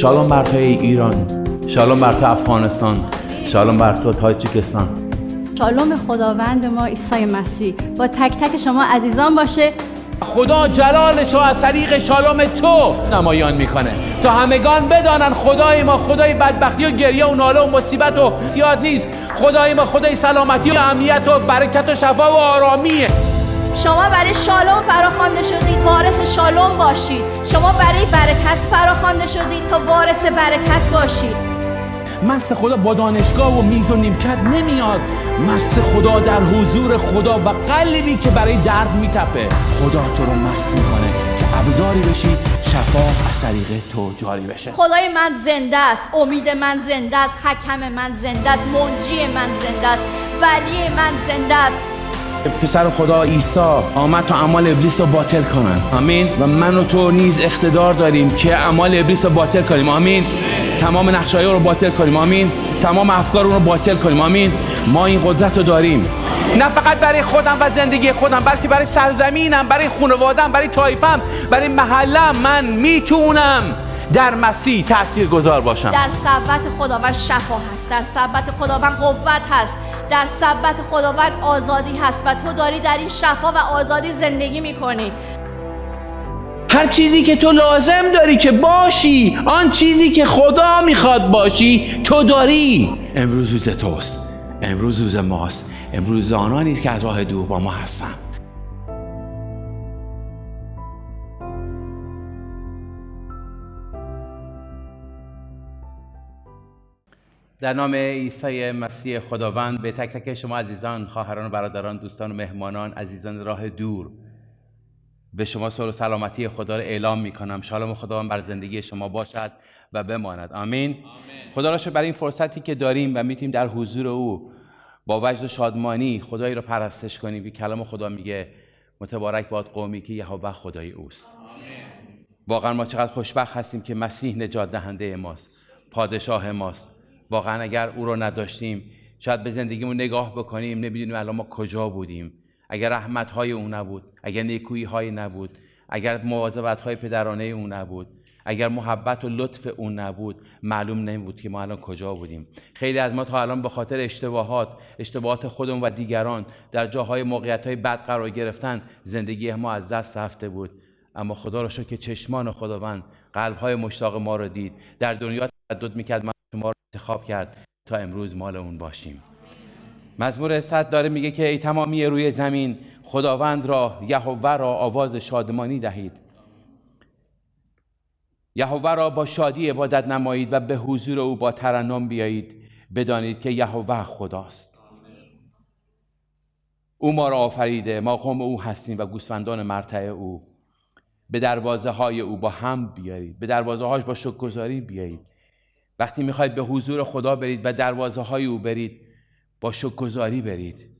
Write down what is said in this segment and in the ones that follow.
شالوم بر تو ایران شالوم بر تو افغانستان شالوم بر تو تاجیکستان شالوم خداوند ما عیسی مسیح با تک تک شما عزیزان باشه خدا جلالش رو از طریق شالوم تو نمایان میکنه تا همگان بدانن خدای ما خدای بدبختی و گریه و ناله و مصیبت و زیاد نیست خدای ما خدای سلامتی و امنیت و برکت و شفا و آرامیه شما برای شالوم فراخوانده شدید وارث شالوم باشید شما برای برکت فراخوانده شدید تا وارث برکت باشید مس خدا با دانشگاه و میز و نیمکت نمیاد مس خدا در حضور خدا و قلبی که برای درد میتپه خدا تو رو مس میکنه که ابزاری بشی شفا از طریق تو جاری بشه خدای من زنده است امید من زنده است حکم من زنده است منجی من زنده است ولی من زنده است پسر خدا عیسی آمد تا اعمال ابلیس رو باطل کنند آمین و من و تو نیز اقتدار داریم که اعمال ابلیس رو باطل کنیم آمین تمام نقشه‌ای رو باطل کنیم آمین تمام افکار اون رو باطل کنیم آمین ما این قدرت رو داریم نه فقط برای خودم و زندگی خودم بلکه برای سرزمینم برای خانوادم برای تایفم برای محلم من میتونم در مسیح تاثیرگذار باشم در ثبت خداوند شفا هست در ثبت خداوند قوت هست در ثبت خداوند آزادی هست و تو داری در این شفا و آزادی زندگی میکنی هر چیزی که تو لازم داری که باشی آن چیزی که خدا میخواد باشی تو داری امروز روز توست امروز روز ماست امروز آنانی که از راه دور با ما هستند. در نام عیسی مسیح خداوند به تک تک شما عزیزان خواهران و برادران دوستان و مهمانان عزیزان راه دور به شما سر و سلامتی خدا را اعلام می کنم شالوم خداوند بر زندگی شما باشد و بماند آمین, آمین. خدا را بر این فرصتی که داریم و میتونیم در حضور او با وجد و شادمانی خدایی را پرستش کنیم که کلام خدا میگه متبارک باد قومی که یهوه خدای اوست آمین. واقعا ما چقدر خوشبخت هستیم که مسیح نجات دهنده ماست پادشاه ماست واقعا اگر او رو نداشتیم شاید به زندگیمون نگاه بکنیم نمیدونیم الان ما کجا بودیم اگر رحمت های او نبود اگر نیکویی های نبود اگر مواظبت های پدرانه او نبود اگر محبت و لطف او نبود معلوم بود که ما الان کجا بودیم خیلی از ما تا الان به خاطر اشتباهات اشتباهات خودمون و دیگران در جاهای موقعیت های بد قرار گرفتن زندگی ما از دست رفته بود اما خدا را شکر که چشمان خداوند قلب های مشتاق ما را دید در دنیا تردد میکرد شما رو انتخاب کرد تا امروز مال اون باشیم مزمور صد داره میگه که ای تمامی روی زمین خداوند را یهوه را آواز شادمانی دهید یهوه را با شادی عبادت نمایید و به حضور او با ترنم بیایید بدانید که یهوه خداست او ما را آفریده ما قوم او هستیم و گوسفندان مرتع او به دروازه های او با هم بیایید به دروازه هاش با شکرگزاری بیایید وقتی میخواید به حضور خدا برید و دروازه های او برید با شکرگزاری برید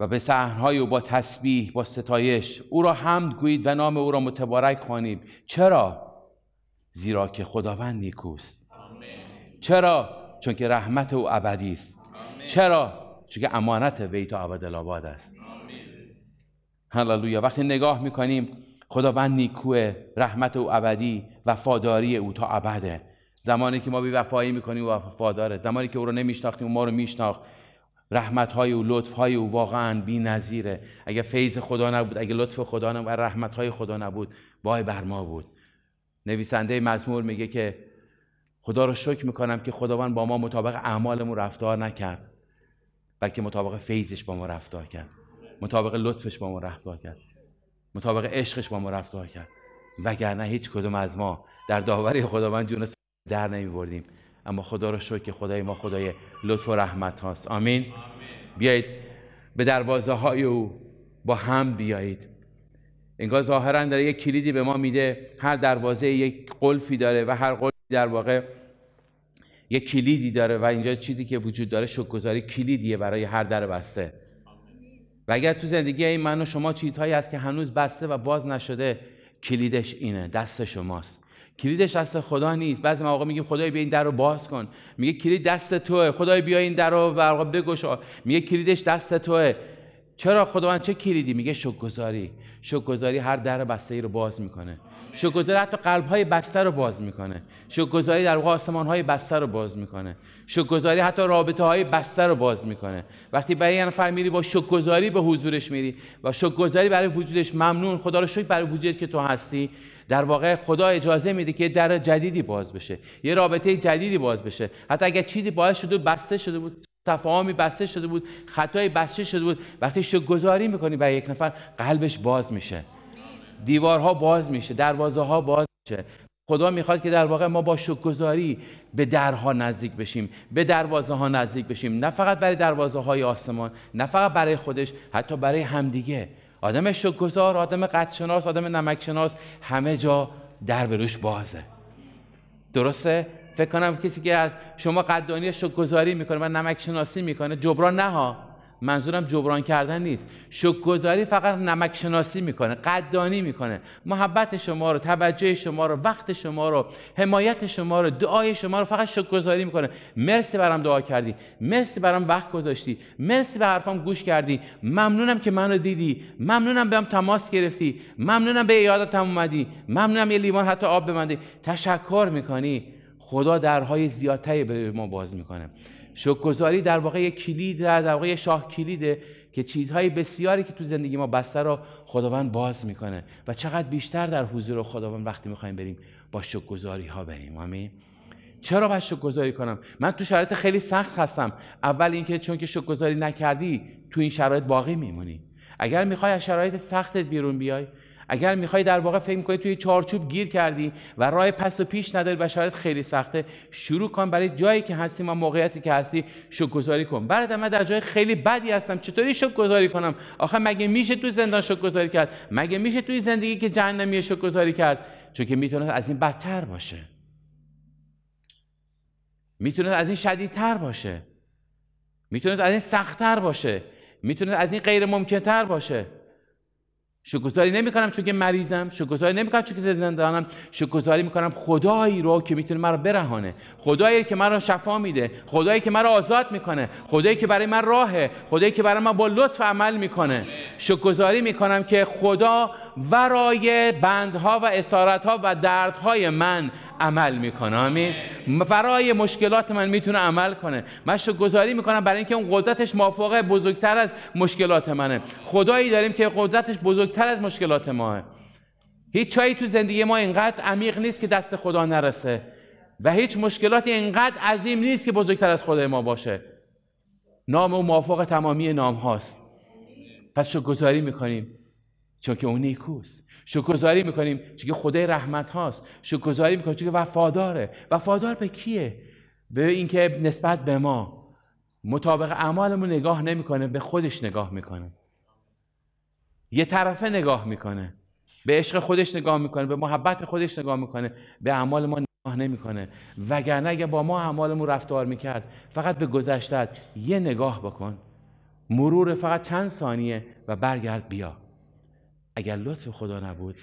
و به صحنهای او با تسبیح با ستایش او را حمد گویید و نام او را متبارک خوانید چرا زیرا که خداوند نیکوست چرا چون که رحمت او ابدی است چرا چون که امانت وی تا ابدالآباد است هللویا وقتی نگاه میکنیم خداوند نیکوه رحمت او ابدی وفاداری او تا ابده زمانی که ما بی وفایی میکنیم او وفاداره زمانی که او رو نمیشناختیم او ما رو میشناخت رحمت های او لطف های او واقعا بی نظیره اگه فیض خدا نبود اگه لطف خدا نبود و رحمت های خدا نبود وای بر ما بود نویسنده مزمور میگه که خدا رو شکر میکنم که خداوند با ما مطابق اعمالمون رفتار نکرد بلکه مطابق فیضش با ما رفتار کرد مطابق لطفش با ما رفتار کرد مطابق عشقش با ما رفتار کرد وگرنه هیچ کدوم از ما در داوری خداوند جون در نمی بردیم اما خدا را شکر که خدای ما خدای لطف و رحمت هاست آمین, بیایید به دروازه های او با هم بیایید انگار ظاهرا داره یک کلیدی به ما میده هر دروازه یک قلفی داره و هر قلفی در واقع یک کلیدی داره و اینجا چیزی که وجود داره شکرگزاری کلیدیه برای هر در بسته و اگر تو زندگی این من و شما چیزهایی هست که هنوز بسته و باز نشده کلیدش اینه دست شماست کلیدش دست خدا نیست بعضی مواقع میگیم خدای بیا این در رو باز کن میگه کلید دست توه خدای بیا این در رو برقا بگشا میگه کلیدش دست توه چرا خداوند چه کلیدی میگه شکرگزاری شکرگزاری هر در بسته ای رو باز میکنه شکرگزاری حتی قلب های بسته رو باز میکنه شکرگزاری در واقع آسمان های بسته رو باز میکنه شکرگزاری حتی رابطه های بسته رو باز میکنه وقتی برای یه نفر میری با شکرگزاری به حضورش میری و شکرگزاری برای وجودش ممنون خدا رو شکر برای وجودت که تو هستی در واقع خدا اجازه میده که در جدیدی باز بشه یه رابطه جدیدی باز بشه حتی اگر چیزی باعث شده بسته شده بود تفاهمی بسته شده بود خطای بسته شده بود وقتی شکرگزاری میکنی برای یک نفر قلبش باز میشه دیوارها باز میشه دروازه ها باز میشه خدا میخواد که در واقع ما با شکرگزاری به درها نزدیک بشیم به دروازه ها نزدیک بشیم نه فقط برای دروازه های آسمان نه فقط برای خودش حتی برای همدیگه آدم شکرگزار آدم قدشناس آدم نمکشناس همه جا در به روش بازه درسته فکر کنم کسی که از شما قدردانی شکرگزاری میکنه و نمک میکنه جبران نه منظورم جبران کردن نیست شکرگزاری فقط نمک شناسی میکنه قدانی میکنه محبت شما رو توجه شما رو وقت شما رو حمایت شما رو دعای شما رو فقط شکرگزاری میکنه مرسی برام دعا کردی مرسی برام وقت گذاشتی مرسی به حرفام گوش کردی ممنونم که منو دیدی ممنونم بهم تماس گرفتی ممنونم به یادتم اومدی ممنونم یه لیوان حتی آب به تشکر میکنی خدا درهای زیادتری به ما باز میکنه شکرگزاری در واقع یک کلید در واقع شاه کلیده که چیزهای بسیاری که تو زندگی ما بسته رو خداوند باز میکنه و چقدر بیشتر در حضور خداوند وقتی میخوایم بریم با شکرگزاری ها بریم آمین چرا باید شکرگزاری کنم من تو شرایط خیلی سخت هستم اول اینکه چون که شکرگزاری نکردی تو این شرایط باقی میمونی اگر میخوای از شرایط سختت بیرون بیای اگر میخوای در واقع فکر کنی توی چارچوب گیر کردی و راه پس و پیش نداری و شرایط خیلی سخته شروع کن برای جایی که هستی و موقعیتی که هستی شکرگزاری کن برادر من در جای خیلی بدی هستم چطوری شکرگزاری کنم آخه مگه میشه تو زندان شکرگزاری کرد مگه میشه توی زندگی که جهنمی شکرگزاری کرد چون که میتونه از این بدتر باشه میتونه از این شدیدتر باشه میتونه از این سختتر باشه میتونه از این غیر باشه شکرگزاری نمیکنم چون که مریضم شکرگزاری نمیکنم چون که زندانم شکرگزاری میکنم خدایی رو که میتونه مرا برهانه خدایی که مرا شفا میده خدایی که مرا آزاد میکنه خدایی که برای من راهه خدایی که برای من با لطف عمل میکنه می کنم که خدا ورای بندها و اسارتها و دردهای من عمل میکنه آمین ورای مشکلات من میتونه عمل کنه من می میکنم برای اینکه اون قدرتش موافق بزرگتر از مشکلات منه خدایی داریم که قدرتش بزرگتر از مشکلات ماه هیچ چایی تو زندگی ما اینقدر عمیق نیست که دست خدا نرسه و هیچ مشکلاتی اینقدر عظیم نیست که بزرگتر از خدای ما باشه نام او موافق تمامی نام هاست پس شکرگزاری میکنیم چون که اون نیکوست شکرگزاری میکنیم چون که خدای رحمت هاست شکرگزاری میکنیم چون که وفاداره وفادار به کیه به اینکه نسبت به ما مطابق اعمالمون نگاه نمیکنه به خودش نگاه میکنه یه طرفه نگاه میکنه به عشق خودش نگاه میکنه به محبت خودش نگاه میکنه به اعمال ما نگاه نمیکنه وگرنه اگه با ما اعمالمون رفتار میکرد فقط به گذشتت یه نگاه بکن مرور فقط چند ثانیه و برگرد بیا اگر لطف خدا نبود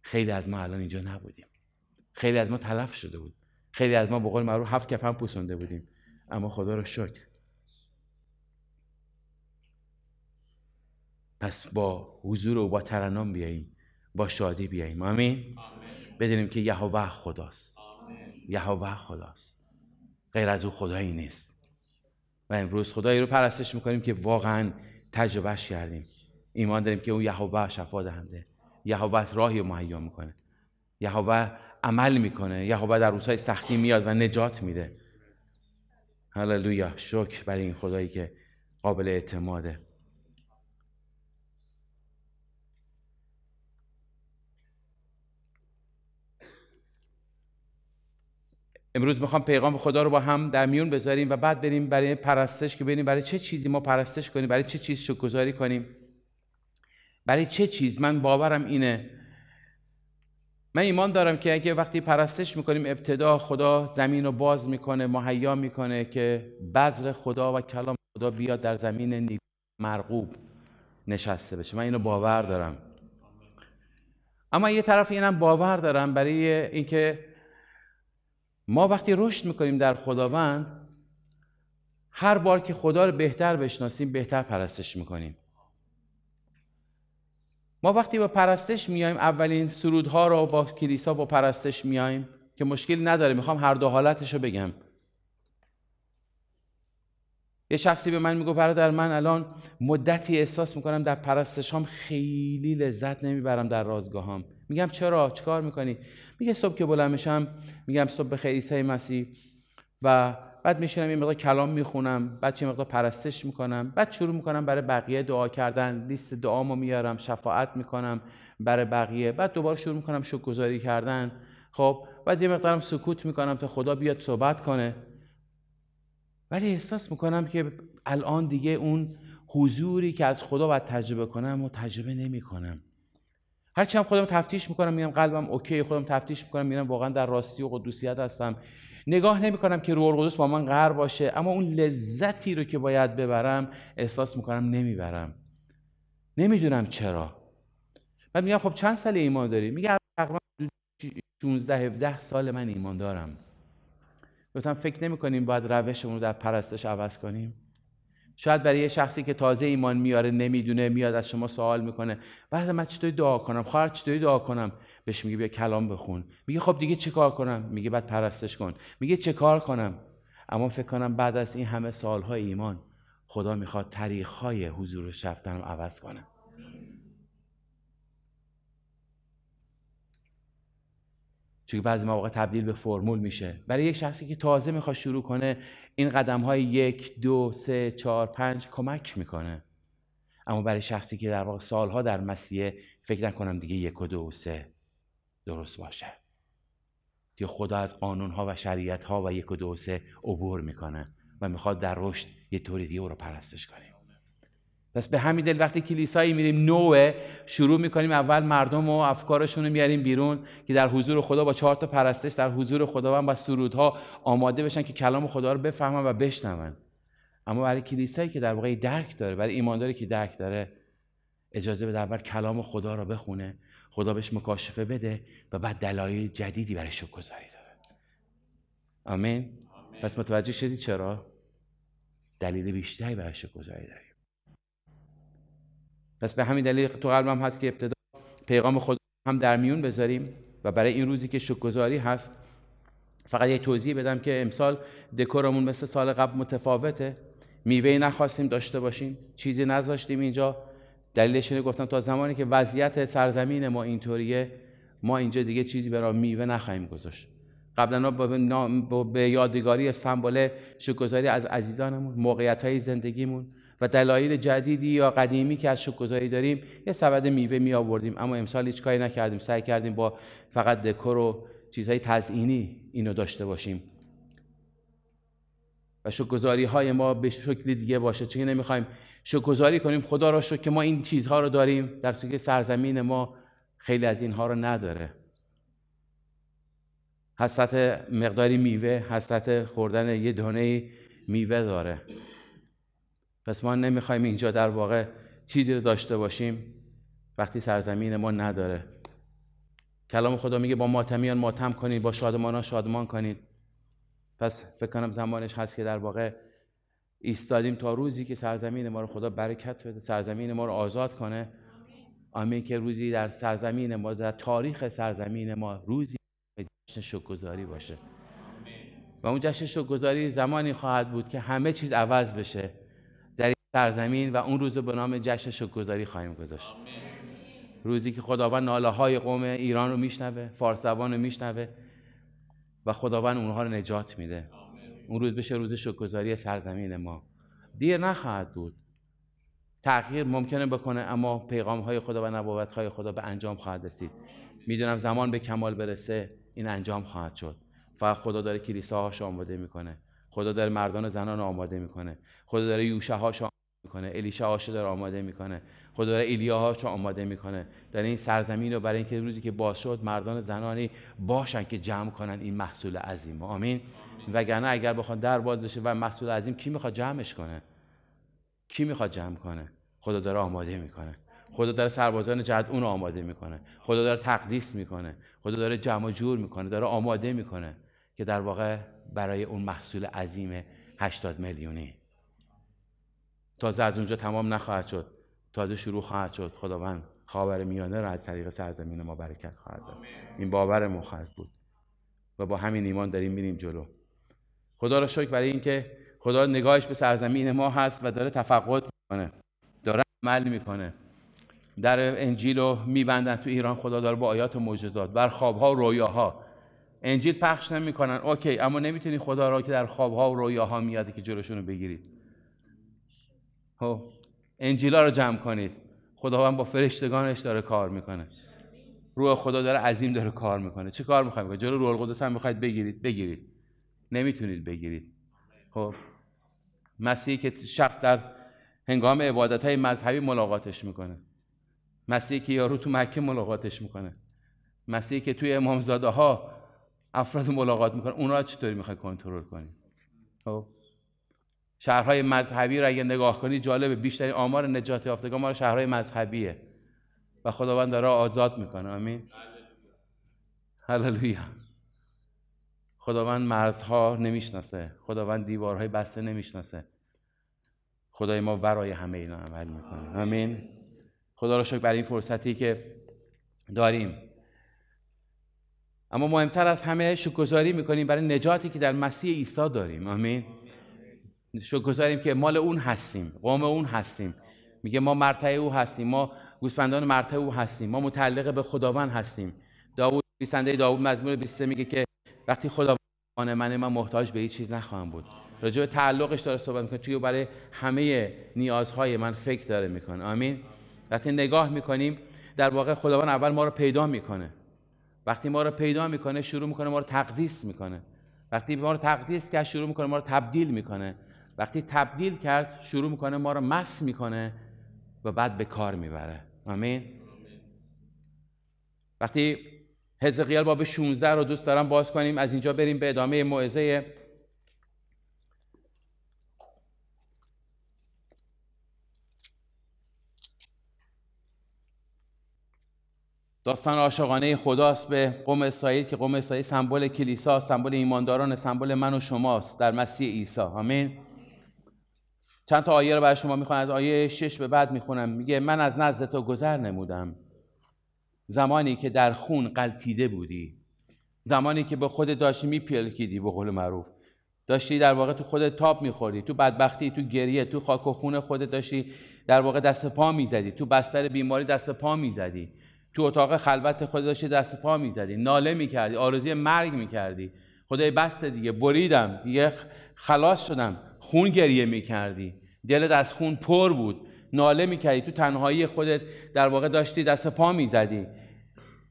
خیلی از ما الان اینجا نبودیم خیلی از ما تلف شده بود خیلی از ما به قول معروف هفت کفن پوسونده بودیم اما خدا رو شکر پس با حضور و با ترنم بیاییم با شادی بیاییم آمین بدونیم که یهوه خداست یهوه خداست غیر از او خدایی نیست و امروز خدایی رو پرستش میکنیم که واقعا تجربهش کردیم ایمان داریم که اون یهوه شفا دهنده یهوه راهی مهیا میکنه یهوه عمل میکنه یهوه در روزهای سختی میاد و نجات میده هللویا شکر برای این خدایی که قابل اعتماده امروز میخوام پیغام خدا رو با هم در میون بذاریم و بعد بریم برای پرستش که ببینیم برای چه چیزی ما پرستش کنیم برای چه چیز شکرگزاری کنیم برای چه چیز من باورم اینه من ایمان دارم که اگه وقتی پرستش میکنیم ابتدا خدا زمین رو باز میکنه مهیا میکنه که بذر خدا و کلام خدا بیاد در زمین نیک مرغوب نشسته بشه من اینو باور دارم اما یه طرف اینم باور دارم برای اینکه ما وقتی رشد میکنیم در خداوند هر بار که خدا رو بهتر بشناسیم بهتر پرستش میکنیم ما وقتی با پرستش میایم اولین سرودها رو با کلیسا با پرستش میایم که مشکلی نداره میخوام هر دو حالتش رو بگم یه شخصی به من میگو برادر من الان مدتی احساس میکنم در هم خیلی لذت نمیبرم در رازگاهام میگم چرا چکار میکنی میگه صبح که بلند میشم میگم صبح بخیر عیسی مسیح و بعد میشینم یه مقدار کلام میخونم بعد یه مقدار پرستش میکنم بعد شروع میکنم برای بقیه دعا کردن لیست دعامو میارم شفاعت میکنم برای بقیه بعد دوباره شروع میکنم شکرگزاری کردن خب بعد یه مقدارم سکوت میکنم تا خدا بیاد صحبت کنه ولی احساس میکنم که الان دیگه اون حضوری که از خدا باید تجربه کنم و تجربه نمیکنم هرچی هم خودم تفتیش میکنم میگم قلبم اوکی خودم تفتیش میکنم میگم واقعا در راستی و قدوسیت هستم نگاه نمیکنم که روح القدس با من غر باشه اما اون لذتی رو که باید ببرم احساس میکنم نمیبرم نمیدونم چرا بعد میگم خب چند سال ایمان داری میگه تقریبا 16 17 سال من ایمان دارم گفتم فکر نمیکنیم باید روشمون رو در پرستش عوض کنیم شاید برای یه شخصی که تازه ایمان میاره نمیدونه میاد از شما سوال میکنه بعد من چطوری دعا کنم خواهر چطوری دعا کنم بهش میگه بیا کلام بخون میگه خب دیگه چه کار کنم میگه بعد پرستش کن میگه چه کار کنم اما فکر کنم بعد از این همه سالهای ایمان خدا میخواد طریقهای حضور شفتنم عوض کنه چون بعضی مواقع تبدیل به فرمول میشه برای یک شخصی که تازه میخواد شروع کنه این قدم های یک، دو، سه، چهار، پنج کمک میکنه اما برای شخصی که در واقع سالها در مسیح فکر نکنم دیگه یک و دو و سه درست باشه که خدا از قانون ها و شریعت ها و یک و دو و سه عبور میکنه و میخواد در رشد یه طوری دیگه او رو پرستش کنیم پس به همین دل وقتی کلیسایی میریم نوه شروع میکنیم اول مردم و افکارشون رو میاریم بیرون که در حضور خدا با چهار تا پرستش در حضور خدا و با سرودها آماده بشن که کلام خدا رو بفهمن و بشنون اما برای کلیسایی که در واقع درک داره برای ایمانداری که درک داره اجازه بده اول کلام خدا رو بخونه خدا بهش مکاشفه بده و بعد دلایل جدیدی برای شکرگزاری داره آمین. پس متوجه شدی چرا دلیل بیشتری برای شکرگزاری داری پس به همین دلیل تو قلبم هست که ابتدا پیغام خود هم در میون بذاریم و برای این روزی که شکرگزاری هست فقط یه توضیح بدم که امسال دکورمون مثل سال قبل متفاوته میوه نخواستیم داشته باشیم چیزی نذاشتیم اینجا دلیلش اینه گفتم تا زمانی که وضعیت سرزمین ما اینطوریه ما اینجا دیگه چیزی برای میوه نخواهیم گذاشت قبلا به یادگاری سمبل شکرگزاری از عزیزانمون موقعیت های زندگیمون و دلایل جدیدی یا قدیمی که از شکگذاری داریم یه سبد میوه می آوردیم اما امسال هیچ کاری نکردیم سعی کردیم با فقط دکور و چیزهای تزئینی اینو داشته باشیم و شکوفایی های ما به شکلی دیگه باشه چون نمیخوایم شکگذاری کنیم خدا را شکر که ما این چیزها رو داریم در صورتی که سرزمین ما خیلی از اینها رو نداره حسرت مقداری میوه حسرت خوردن یه دانه میوه داره پس ما نمیخوایم اینجا در واقع چیزی رو داشته باشیم وقتی سرزمین ما نداره کلام خدا میگه با ماتمیان ماتم کنید با شادمانان شادمان کنید پس فکر کنم زمانش هست که در واقع ایستادیم تا روزی که سرزمین ما رو خدا برکت بده سرزمین ما رو آزاد کنه آمین که روزی در سرزمین ما در تاریخ سرزمین ما روزی جشن شکرگزاری باشه و اون جشن شکرگزاری زمانی خواهد بود که همه چیز عوض بشه در زمین و اون روز به نام جشن شکرگزاری خواهیم گذاشت روزی که خداوند ناله های قوم ایران رو میشنوه فارس زبان رو میشنوه و خداوند اونها رو نجات میده اون روز بشه روز شکرگزاری سرزمین ما دیر نخواهد بود تغییر ممکنه بکنه اما پیغام های خدا و نبوت های خدا به انجام خواهد رسید میدونم زمان به کمال برسه این انجام خواهد شد فقط خدا داره کلیساهاش آماده میکنه خدا داره مردان و زنان آماده میکنه خدا داره یوشه میکنه الیشا آشه داره آماده میکنه خدا خب داره ایلیا چه آماده میکنه در این سرزمین رو برای اینکه روزی که باز شد مردان زنانی باشن که جمع کنن این محصول عظیم آمین وگرنه اگر بخواد در باز بشه و محصول عظیم کی میخواد جمعش کنه کی میخواد جمع کنه خدا داره آماده میکنه خدا داره سربازان جهاد اون آماده میکنه خدا داره تقدیس میکنه خدا داره جمع جور میکنه داره آماده میکنه که در واقع برای اون محصول عظیم 80 میلیونی تازه از اونجا تمام نخواهد شد تازه شروع خواهد شد خداوند خاور میانه را از طریق سرزمین ما برکت خواهد داد این باور ما خواهد بود و با همین ایمان داریم میریم جلو خدا را شکر برای اینکه خدا نگاهش به سرزمین ما هست و داره تفقد میکنه داره عمل میکنه در انجیل رو میبندن تو ایران خدا داره با آیات و معجزات بر خوابها و رویاها انجیل پخش نمیکنن اوکی اما نمیتونی خدا را که در خوابها و رویاها میاد که جلوشون رو بگیرید خب انجیلا رو جمع کنید خداوند با فرشتگانش داره کار میکنه روح خدا داره عظیم داره کار میکنه چه کار میخواید جلو روح القدس هم میخواید بگیرید بگیرید نمیتونید بگیرید خب مسیحی که شخص در هنگام عبادت های مذهبی ملاقاتش میکنه مسیحی که یارو تو مکه ملاقاتش میکنه مسیحی که توی امامزاده ها افراد ملاقات میکنه اونا چطوری میخواید کنترل کنید خب شهرهای مذهبی رو اگه نگاه کنی جالبه بیشترین آمار نجات یافتگان ما شهرهای مذهبیه و خداوند داره آزاد میکنه آمین هللویا خداوند مرزها نمیشناسه خداوند دیوارهای بسته نمیشناسه خدای ما ورای همه اینا عمل میکنه آمین خدا را شکر برای این فرصتی که داریم اما مهمتر از همه شکرگزاری میکنیم برای نجاتی که در مسیح عیسی داریم آمین شکرگزاریم که مال اون هستیم قوم اون هستیم میگه ما مرتع او هستیم ما گوسفندان مرتع او هستیم ما متعلق به خداوند هستیم داوود بیسنده داوود مزمور 23 میگه که وقتی خداوند من من محتاج به هیچ چیز نخواهم بود راجع به تعلقش داره صحبت میکنه چون برای همه نیازهای من فکر داره میکنه آمین وقتی نگاه میکنیم در واقع خداوند اول ما رو پیدا میکنه وقتی ما رو پیدا میکنه شروع میکنه ما رو تقدیس میکنه وقتی ما رو تقدیس که شروع میکنه ما رو تبدیل میکنه وقتی تبدیل کرد شروع میکنه ما رو مس میکنه و بعد به کار میبره آمین وقتی هزقیال باب 16 رو دوست دارم باز کنیم از اینجا بریم به ادامه موعظه داستان عاشقانه خداست به قوم اسرائیل که قوم اسرائیل سمبل کلیسا سمبل ایمانداران سمبل من و شماست در مسیح عیسی آمین چند تا آیه رو برای شما میخونم از آیه شش به بعد میخونم میگه من از نزد تو گذر نمودم زمانی که در خون قلتیده بودی زمانی که به خود داشتی میپیلکیدی به قول معروف داشتی در واقع تو خودت تاب میخوردی تو بدبختی تو گریه تو خاک و خون خودت داشتی در واقع دست پا میزدی تو بستر بیماری دست پا میزدی تو اتاق خلوت خود داشتی دست پا میزدی ناله میکردی آرزوی مرگ میکردی خدای بسته دیگه بریدم دیگه خلاص شدم خون گریه میکردی دلت از خون پر بود ناله میکردی تو تنهایی خودت در واقع داشتی دست پا میزدی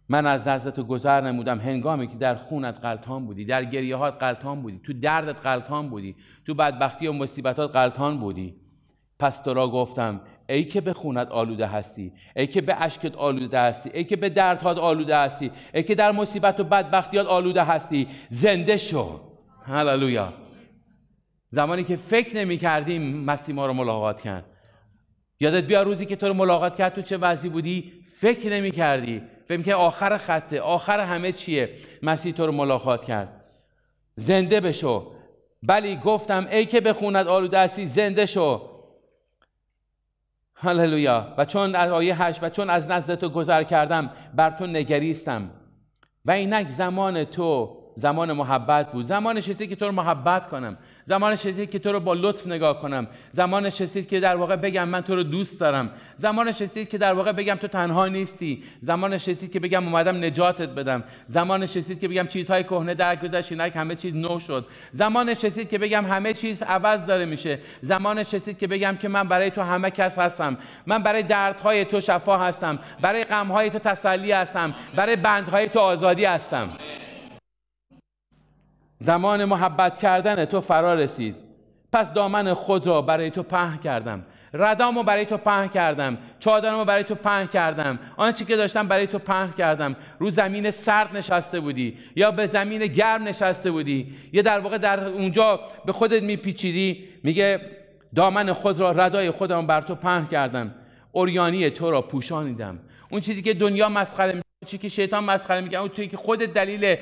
من از تو گذر نمودم هنگامی که در خونت غلطان بودی در گریهات غلطان بودی تو دردت غلطان بودی تو بدبختی و مصیبتات غلطان بودی پس تو را گفتم ای که به خونت آلوده هستی ای که به اشکت آلوده هستی ای که به دردهات آلوده هستی ای که در مصیبت و بدبختیات آلوده هستی زنده شو هللویا زمانی که فکر نمی کردیم مسیح ما رو ملاقات کرد یادت بیا روزی که تو رو ملاقات کرد تو چه وضعی بودی فکر نمی کردی فکر که آخر خطه آخر همه چیه مسیح تو رو ملاقات کرد زنده بشو بلی گفتم ای که بخوند آلوده دستی زنده شو هللویا و چون از آیه هشت و چون از نزد تو گذر کردم بر تو نگریستم و اینک زمان تو زمان محبت بود زمان چیزی که تو رو محبت کنم زمان رسید که تو رو با لطف نگاه کنم زمان رسید که در واقع بگم من تو رو دوست دارم زمان رسید که در واقع بگم تو تنها نیستی زمان رسید که بگم اومدم نجاتت بدم زمان رسید که بگم چیزهای کهنه در گذشت اینک همه چیز نو شد زمانش رسید که بگم همه چیز عوض داره میشه زمان رسید که بگم که من برای تو همه کس هستم من برای دردهای تو شفا هستم برای غمهای تو تسلی هستم برای بندهای تو آزادی هستم زمان محبت کردن تو فرا رسید پس دامن خود را برای تو پهن کردم مو برای تو پهن کردم چادرمو برای تو پهن کردم آنچه که داشتم برای تو پهن کردم رو زمین سرد نشسته بودی یا به زمین گرم نشسته بودی یا در واقع در اونجا به خودت میپیچیدی میگه دامن خود را ردای خودم بر تو پهن کردم اوریانی تو را پوشانیدم اون چیزی که دنیا مسخره چی که شیطان مسخره میکنه اون توی که خود دلیل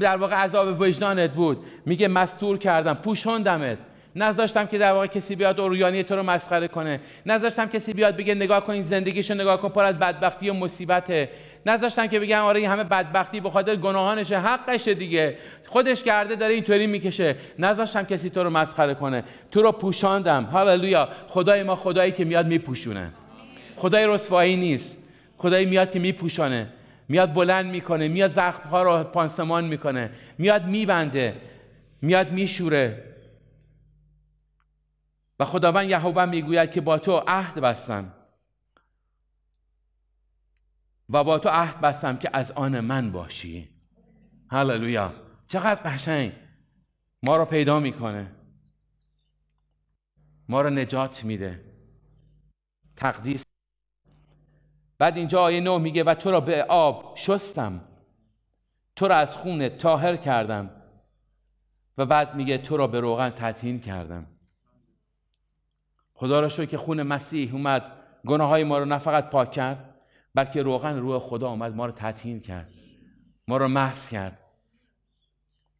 در واقع عذاب وجدانت بود میگه مستور کردم پوشوندمت نذاشتم که در واقع کسی بیاد اوریانی تو رو مسخره کنه نذاشتم کسی بیاد بگه نگاه کن این زندگیشو نگاه کن پر از بدبختی و مصیبته نذاشتم که بگن آره این همه بدبختی به خاطر گناهانشه حقشه دیگه خودش کرده داره اینطوری میکشه نذاشتم کسی تو رو مسخره کنه تو رو پوشاندم هاللویا خدای ما خدایی که میاد میپوشونه خدای رسوایی نیست خدایی میاد که میپوشانه میاد بلند میکنه میاد ها رو پانسمان میکنه میاد میبنده میاد میشوره و خداوند یهوه میگوید که با تو عهد بستم و با تو عهد بستم که از آن من باشی هللویا چقدر قشنگ ما رو پیدا میکنه ما رو نجات میده تقدیس بعد اینجا آیه نو میگه و تو را به آب شستم تو را از خون تاهر کردم و بعد میگه تو را به روغن تطهین کردم خدا را شو که خون مسیح اومد گناه های ما رو نه فقط پاک کرد بلکه روغن روح خدا اومد ما رو تطهین کرد ما رو محس کرد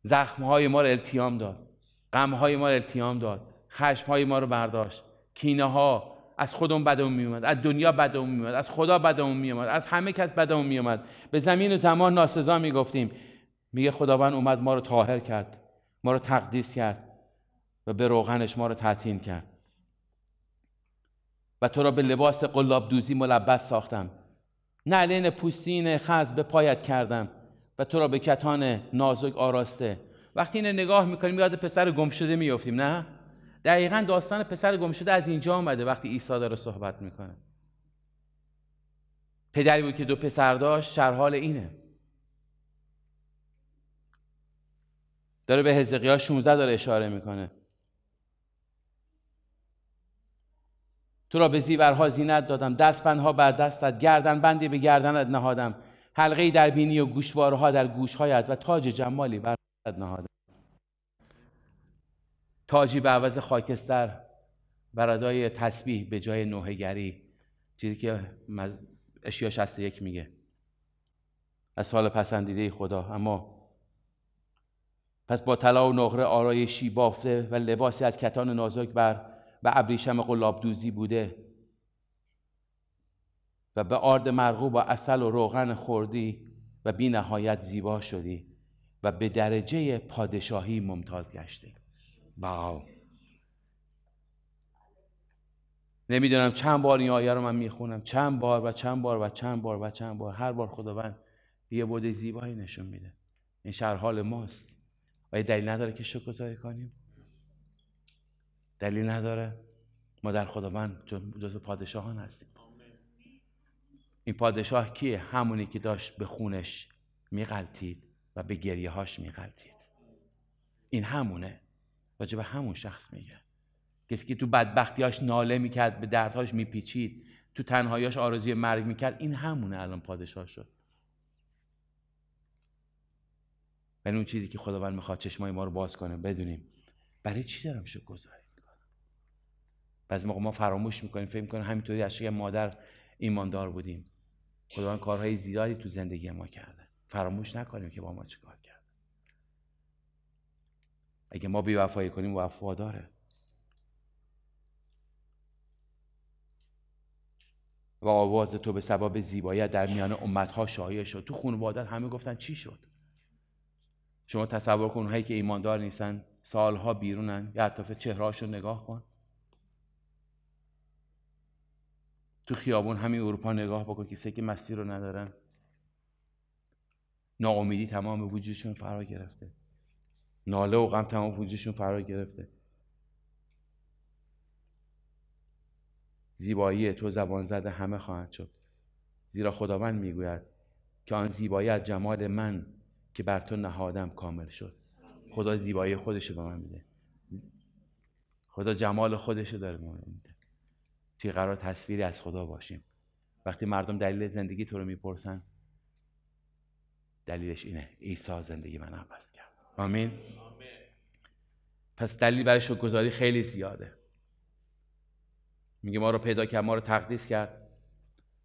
زخم های ما رو التیام داد غم های ما رو التیام داد خشم های ما رو برداشت کینه ها از خودم بدم میومد از دنیا بدم میومد از خدا بدم میومد از همه کس بدم میومد به زمین و زمان ناسزا میگفتیم میگه خداوند اومد ما رو طاهر کرد ما رو تقدیس کرد و به روغنش ما رو تعطین کرد و تو را به لباس قلاب دوزی ملبس ساختم نعلین پوستین خز به پایت کردم و تو را به کتان نازک آراسته وقتی اینه نگاه میکنیم یاد پسر گم شده میفتیم نه دقیقا داستان پسر گم شده از اینجا آمده وقتی عیسی داره صحبت میکنه پدری بود که دو پسر داشت شرحال اینه داره به هزقیا 16 داره اشاره میکنه تو را به زیورها زینت دادم دستبندها بر دستت گردن بندی به گردنت نهادم حلقه در بینی و گوشوارها در گوشهایت و تاج جمالی بر نهادم تاجی به عوض خاکستر و ردای تسبیح به جای نوهگری چیزی که اشیا اشیا 61 میگه از سال پسندیده خدا اما پس با طلا و نقره آرایشی بافته و لباسی از کتان نازک بر و ابریشم دوزی بوده و به آرد مرغوب و اصل و روغن خوردی و بی نهایت زیبا شدی و به درجه پادشاهی ممتاز گشتی واو نمیدونم چند بار این آیه رو من میخونم چند بار و چند بار و چند بار و چند بار هر بار خداوند یه بود زیبایی نشون میده این شهر حال ماست و دلیل نداره که شکرگزاری کنیم دلیل نداره ما در خداوند جز پادشاهان هستیم این پادشاه کیه همونی که داشت به خونش میغلطید و به گریه هاش این همونه راجع به همون شخص میگه کسی که تو بدبختیاش ناله میکرد به دردهاش میپیچید تو تنهاییاش آرزوی مرگ میکرد این همونه الان پادشاه شد ولی اون چیزی که خداوند میخواد چشمای ما رو باز کنه بدونیم برای چی دارم شکر گذاری میکنم بعضی موقع ما فراموش میکنیم فکر میکنیم همینطوری از شکل مادر ایماندار بودیم خداوند کارهای زیادی تو زندگی ما کرده فراموش نکنیم که با ما چیکار اگه ما بیوفایی وفایی کنیم وفاداره و آواز تو به سبب زیبایی در میان امتها شایع شد تو خانوادت همه گفتن چی شد شما تصور کن اونهایی که ایماندار نیستن سالها بیرونن یا اطراف چهرهاش رو نگاه کن تو خیابون همین اروپا نگاه بکن کسی که مسیر رو ندارن ناامیدی تمام وجودشون فرا گرفته ناله و غم تمام وجودشون فرا گرفته زیبایی تو زبان زده همه خواهد شد زیرا خداوند میگوید که آن زیبایی از جمال من که بر تو نهادم کامل شد خدا زیبایی خودش به من میده خدا جمال خودش رو داره به من میده توی قرار تصویری از خدا باشیم وقتی مردم دلیل زندگی تو رو میپرسن دلیلش اینه عیسی زندگی من عوض آمین پس دلیل برای شکرگزاری خیلی زیاده میگه ما رو پیدا کرد ما رو تقدیس کرد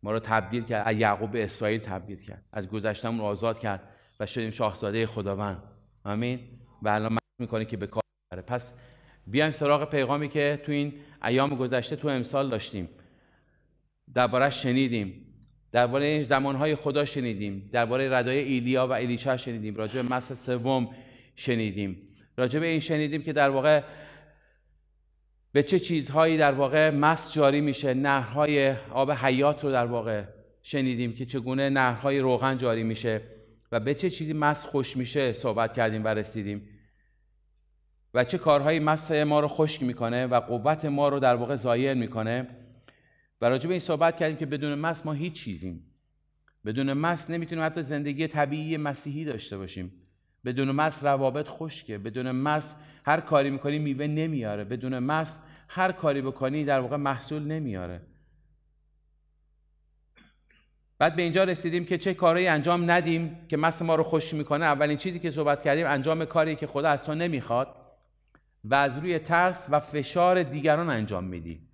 ما رو تبدیل کرد از یعقوب به اسرائیل تبدیل کرد از گذشتمون آزاد کرد و شدیم شاهزاده خداوند آمین و الان مرد میکنه که به کار بره پس بیایم سراغ پیغامی که تو این ایام گذشته تو امسال داشتیم درباره شنیدیم درباره زمانهای خدا شنیدیم درباره ردای ایلیا و الیشا شنیدیم راجع به سوم شنیدیم راجع به این شنیدیم که در واقع به چه چیزهایی در واقع مس جاری میشه نهرهای آب حیات رو در واقع شنیدیم که چگونه نهرهای روغن جاری میشه و به چه چیزی مس خوش میشه صحبت کردیم و رسیدیم و چه کارهایی مس ما رو خشک میکنه و قوت ما رو در واقع زایل میکنه و راجع به این صحبت کردیم که بدون مس ما هیچ چیزیم بدون مس نمیتونیم حتی زندگی طبیعی مسیحی داشته باشیم بدون مس روابط خشکه بدون مس هر کاری میکنی میوه نمیاره بدون مس هر کاری بکنی در واقع محصول نمیاره بعد به اینجا رسیدیم که چه کارهایی انجام ندیم که مس ما رو خوش میکنه اولین چیزی که صحبت کردیم انجام کاری که خدا از تو نمیخواد و از روی ترس و فشار دیگران انجام میدی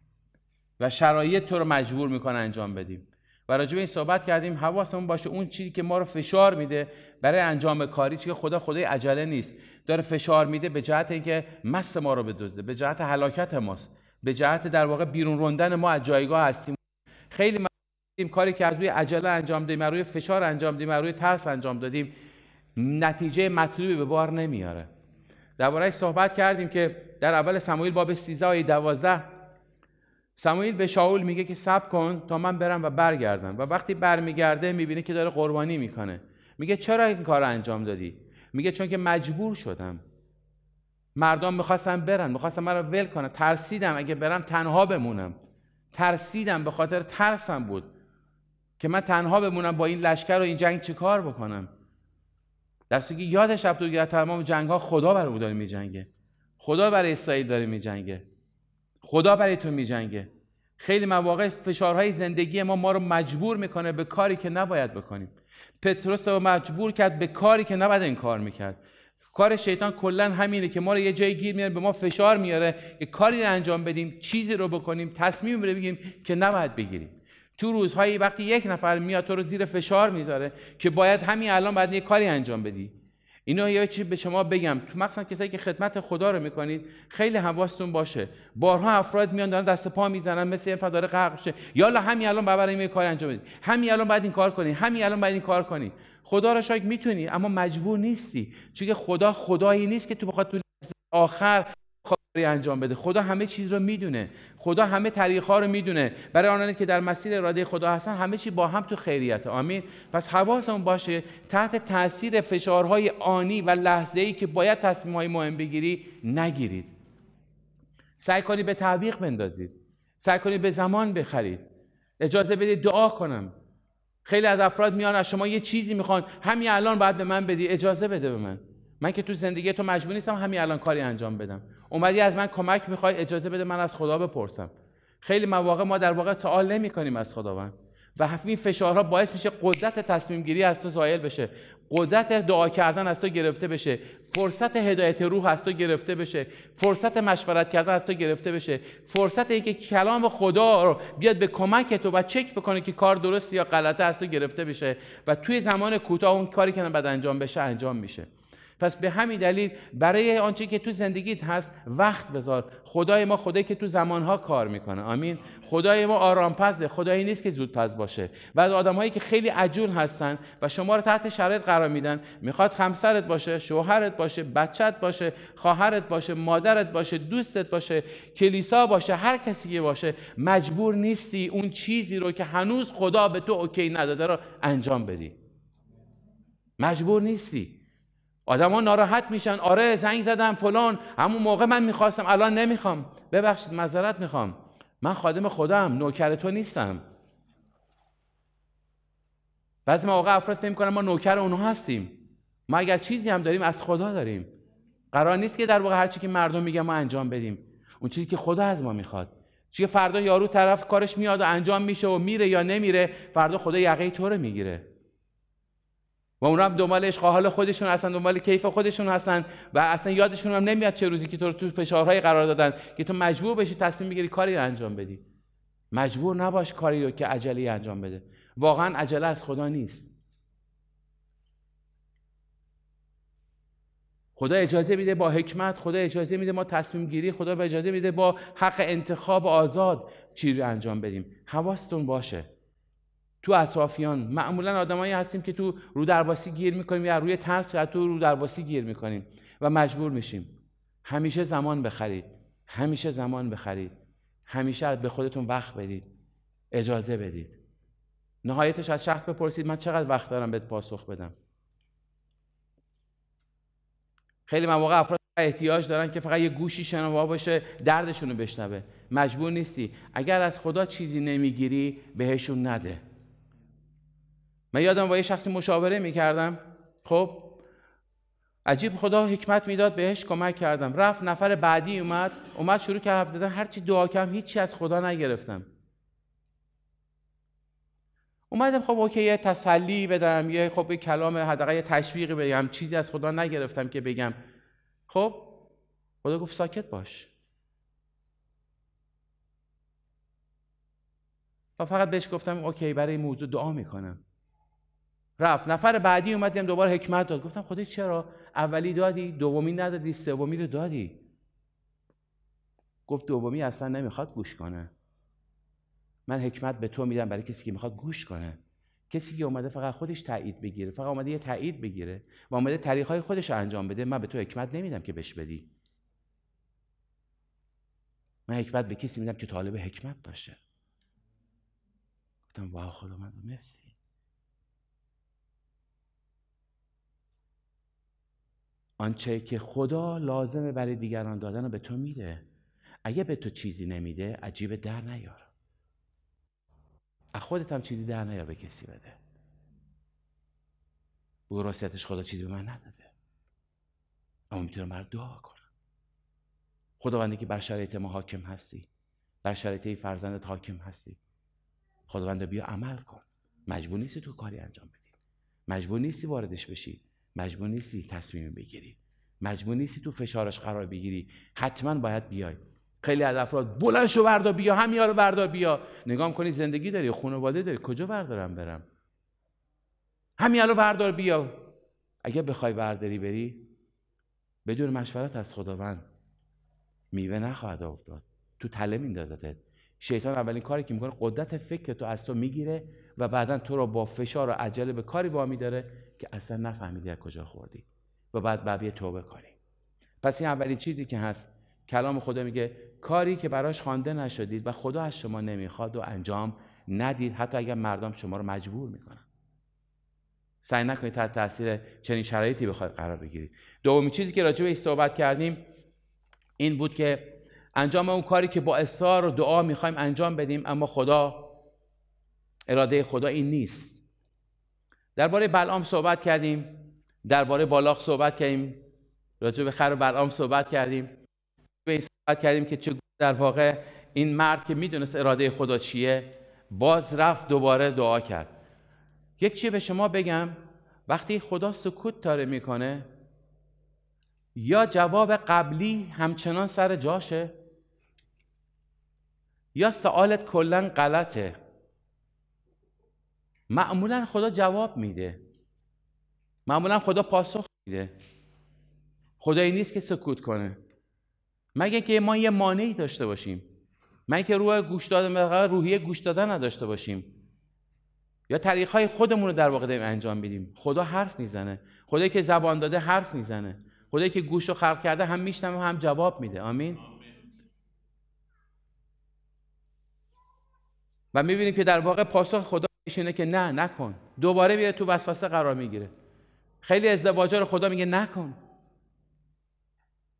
و شرایط تو رو مجبور میکنه انجام بدیم و راجع این صحبت کردیم حواسمون باشه اون چیزی که ما رو فشار میده برای انجام کاری که خدا خدای عجله نیست داره فشار میده به جهت اینکه مس ما رو بدزده به جهت هلاکت ماست به جهت در واقع بیرون روندن ما از جایگاه هستیم خیلی مردیم. کاری که از روی عجله انجام دادیم روی فشار انجام دادیم روی ترس انجام دادیم نتیجه مطلوبی به بار نمیاره دربارهش صحبت کردیم که در اول سموئیل باب 13 آیه 12 سموئیل به شاول میگه که سب کن تا من برم و برگردم و وقتی برمیگرده میبینه که داره قربانی میکنه میگه چرا این کار رو انجام دادی میگه چون که مجبور شدم مردم میخواستم برن میخواستم مرا ول کنن ترسیدم اگه برم تنها بمونم ترسیدم به خاطر ترسم بود که من تنها بمونم با این لشکر و این جنگ چه کار بکنم در که یادش عبدالگیر تمام جنگ ها خدا برای او داره میجنگه خدا برای اسرائیل داره میجنگه خدا برای تو میجنگه خیلی مواقع فشارهای زندگی ما ما رو مجبور میکنه به کاری که نباید بکنیم پتروس رو مجبور کرد به کاری که نباید این کار میکرد کار شیطان کلا همینه که ما رو یه جایی گیر میاره به ما فشار میاره که کاری رو انجام بدیم چیزی رو بکنیم تصمیم رو بگیریم که نباید بگیریم تو روزهایی وقتی یک نفر میاد تو رو زیر فشار میذاره که باید همین الان باید یه کاری انجام بدی اینا یا چی به شما بگم تو مثلا کسایی که خدمت خدا رو میکنید خیلی حواستون باشه بارها افراد میان دارن دست پا میزنن مثل این داره غرق میشه یالا همین الان برای این کار انجام بدید همین الان باید این کار کنی همین الان باید این کار کنی خدا را شاید میتونی اما مجبور نیستی چون خدا خدایی نیست که تو بخواد تو آخر کاری انجام بده خدا همه چیز رو میدونه خدا همه تاریخ‌ها رو میدونه برای آنانی که در مسیر اراده خدا هستن همه چی با هم تو خیریت آمین پس حواسمون باشه تحت تاثیر فشارهای آنی و لحظه ای که باید تصمیم های مهم بگیری نگیرید سعی کنید به تعویق بندازید سعی کنید به زمان بخرید اجازه بدید دعا کنم خیلی از افراد میان از شما یه چیزی میخوان همین الان باید به من بدی اجازه بده به من من که تو زندگی تو مجبور نیستم همین الان کاری انجام بدم اومدی از من کمک میخوای اجازه بده من از خدا بپرسم خیلی مواقع ما در واقع سوال نمیکنیم از خداوند و این فشارها باعث میشه قدرت تصمیم گیری از تو زایل بشه قدرت دعا کردن از تو گرفته بشه فرصت هدایت روح از تو گرفته بشه فرصت مشورت کردن از تو گرفته بشه فرصت اینکه کلام خدا رو بیاد به کمک تو و چک بکنه که کار درست یا غلطه از تو گرفته بشه و توی زمان کوتاه اون کاری که بعد انجام بشه انجام میشه پس به همین دلیل برای آنچه که تو زندگیت هست وقت بذار خدای ما خدایی که تو زمانها کار میکنه آمین خدای ما آرامپزه خدایی نیست که زودپز باشه و از آدمهایی که خیلی عجول هستن و شما رو تحت شرایط قرار میدن میخواد همسرت باشه شوهرت باشه بچت باشه خواهرت باشه مادرت باشه دوستت باشه کلیسا باشه هر کسی که باشه مجبور نیستی اون چیزی رو که هنوز خدا به تو اوکی نداده رو انجام بدی مجبور نیستی آدما ناراحت میشن آره زنگ زدم فلان همون موقع من میخواستم الان نمیخوام ببخشید معذرت میخوام من خادم خودم نوکر تو نیستم بعضی موقع افراد فکر کنم ما نوکر اونها هستیم ما اگر چیزی هم داریم از خدا داریم قرار نیست که در واقع هر چی که مردم میگن ما انجام بدیم اون چیزی که خدا از ما میخواد چون فردا یارو طرف کارش میاد و انجام میشه و میره یا نمیره فردا خدا یقه تو رو میگیره و اونا هم دنبال عشق خودشون هستن، دنبال کیف خودشون هستن و اصلا یادشون هم نمیاد چه روزی که تو رو تو فشارهای قرار دادن که تو مجبور بشی تصمیم بگیری کاری رو انجام بدی مجبور نباش کاری رو که عجله انجام بده واقعا عجله از خدا نیست خدا اجازه میده با حکمت خدا اجازه میده ما تصمیم گیری خدا اجازه میده با حق انتخاب آزاد چی رو انجام بدیم حواستون باشه تو اطرافیان معمولا آدمایی هستیم که تو رو درباسی گیر میکنیم یا روی ترس یا تو رو درباسی گیر میکنیم و مجبور میشیم همیشه زمان بخرید همیشه زمان بخرید همیشه به خودتون وقت بدید اجازه بدید نهایتش از شخص بپرسید من چقدر وقت دارم بهت پاسخ بدم خیلی مواقع افراد احتیاج دارن که فقط یه گوشی شنوا باشه دردشون رو بشنوه مجبور نیستی اگر از خدا چیزی نمیگیری بهشون نده من یادم با یه شخصی مشاوره میکردم خب عجیب خدا حکمت میداد بهش کمک کردم رفت نفر بعدی اومد اومد شروع که حرف دادن هرچی دعا کردم هیچی از خدا نگرفتم اومدم خب اوکی یه تسلی بدم یه خب یه کلام حداقل یه تشویقی بگم چیزی از خدا نگرفتم که بگم خب خدا گفت ساکت باش و فقط بهش گفتم اوکی برای موضوع دعا میکنم رفت نفر بعدی اومدیم دوباره حکمت داد گفتم خدای چرا اولی دادی دومی ندادی سومی رو دادی گفت دومی اصلا نمیخواد گوش کنه من حکمت به تو میدم برای کسی که میخواد گوش کنه کسی که اومده فقط خودش تایید بگیره فقط اومده یه تایید بگیره و اومده طریقهای خودش رو انجام بده من به تو حکمت نمیدم که بهش بدی من حکمت به کسی میدم که طالب حکمت باشه گفتم واو خدا من مرسی آنچه که خدا لازمه برای دیگران دادن رو به تو میده اگه به تو چیزی نمیده عجیب در نیار از خودت هم چیزی در نیار به کسی بده بگو راستیتش خدا چیزی به من نداده اما میتونم مرد دعا کنم خداوندی که بر شرایط ما حاکم هستی بر شرایط فرزندت حاکم هستی خداوند بیا عمل کن مجبور نیستی تو کاری انجام بدی مجبور نیستی واردش بشی مجبور نیستی تصمیم بگیری مجبور نیستی تو فشارش قرار بگیری حتما باید بیای خیلی از افراد بلند شو بیا همیا رو بردا بیا نگاه کنی زندگی داری خانواده داری کجا بردارم برم همیا رو بردار بیا اگه بخوای برداری بری بدون مشورت از خداوند میوه نخواهد افتاد تو تله میندازتت شیطان اولین کاری که میکنه قدرت فکر تو از تو میگیره و بعدا تو رو با فشار و عجله به کاری وامی داره که اصلا نفهمیدی از کجا خوردی و بعد بقیه توبه کنی پس این اولین چیزی که هست کلام خدا میگه کاری که براش خوانده نشدید و خدا از شما نمیخواد و انجام ندید حتی اگر مردم شما رو مجبور میکنن سعی نکنید تحت تاثیر چنین شرایطی بخواید قرار بگیرید دومین چیزی که راجع بهش صحبت کردیم این بود که انجام اون کاری که با اصرار و دعا میخوایم انجام بدیم اما خدا اراده خدا این نیست درباره بلعام صحبت کردیم درباره بالاخ صحبت کردیم راجع به خر بلعام صحبت کردیم به این صحبت کردیم که چه در واقع این مرد که میدونست اراده خدا چیه باز رفت دوباره دعا کرد یک چی به شما بگم وقتی خدا سکوت داره میکنه یا جواب قبلی همچنان سر جاشه یا سوالت کلا غلطه معمولا خدا جواب میده معمولا خدا پاسخ میده خدایی نیست که سکوت کنه مگه که ما یه مانعی داشته باشیم من که روح گوش دادن روحیه گوش دادن نداشته باشیم یا طریق های خودمون رو در واقع داریم انجام بدیم. خدا حرف میزنه خدایی که زبان داده حرف میزنه خدایی که گوش رو خلق کرده هم میشنم و هم جواب میده آمین, آمین. و میبینیم که در واقع پاسخ خدا اینه که نه نکن دوباره میره تو وسوسه قرار میگیره خیلی ازدواجا رو خدا میگه نکن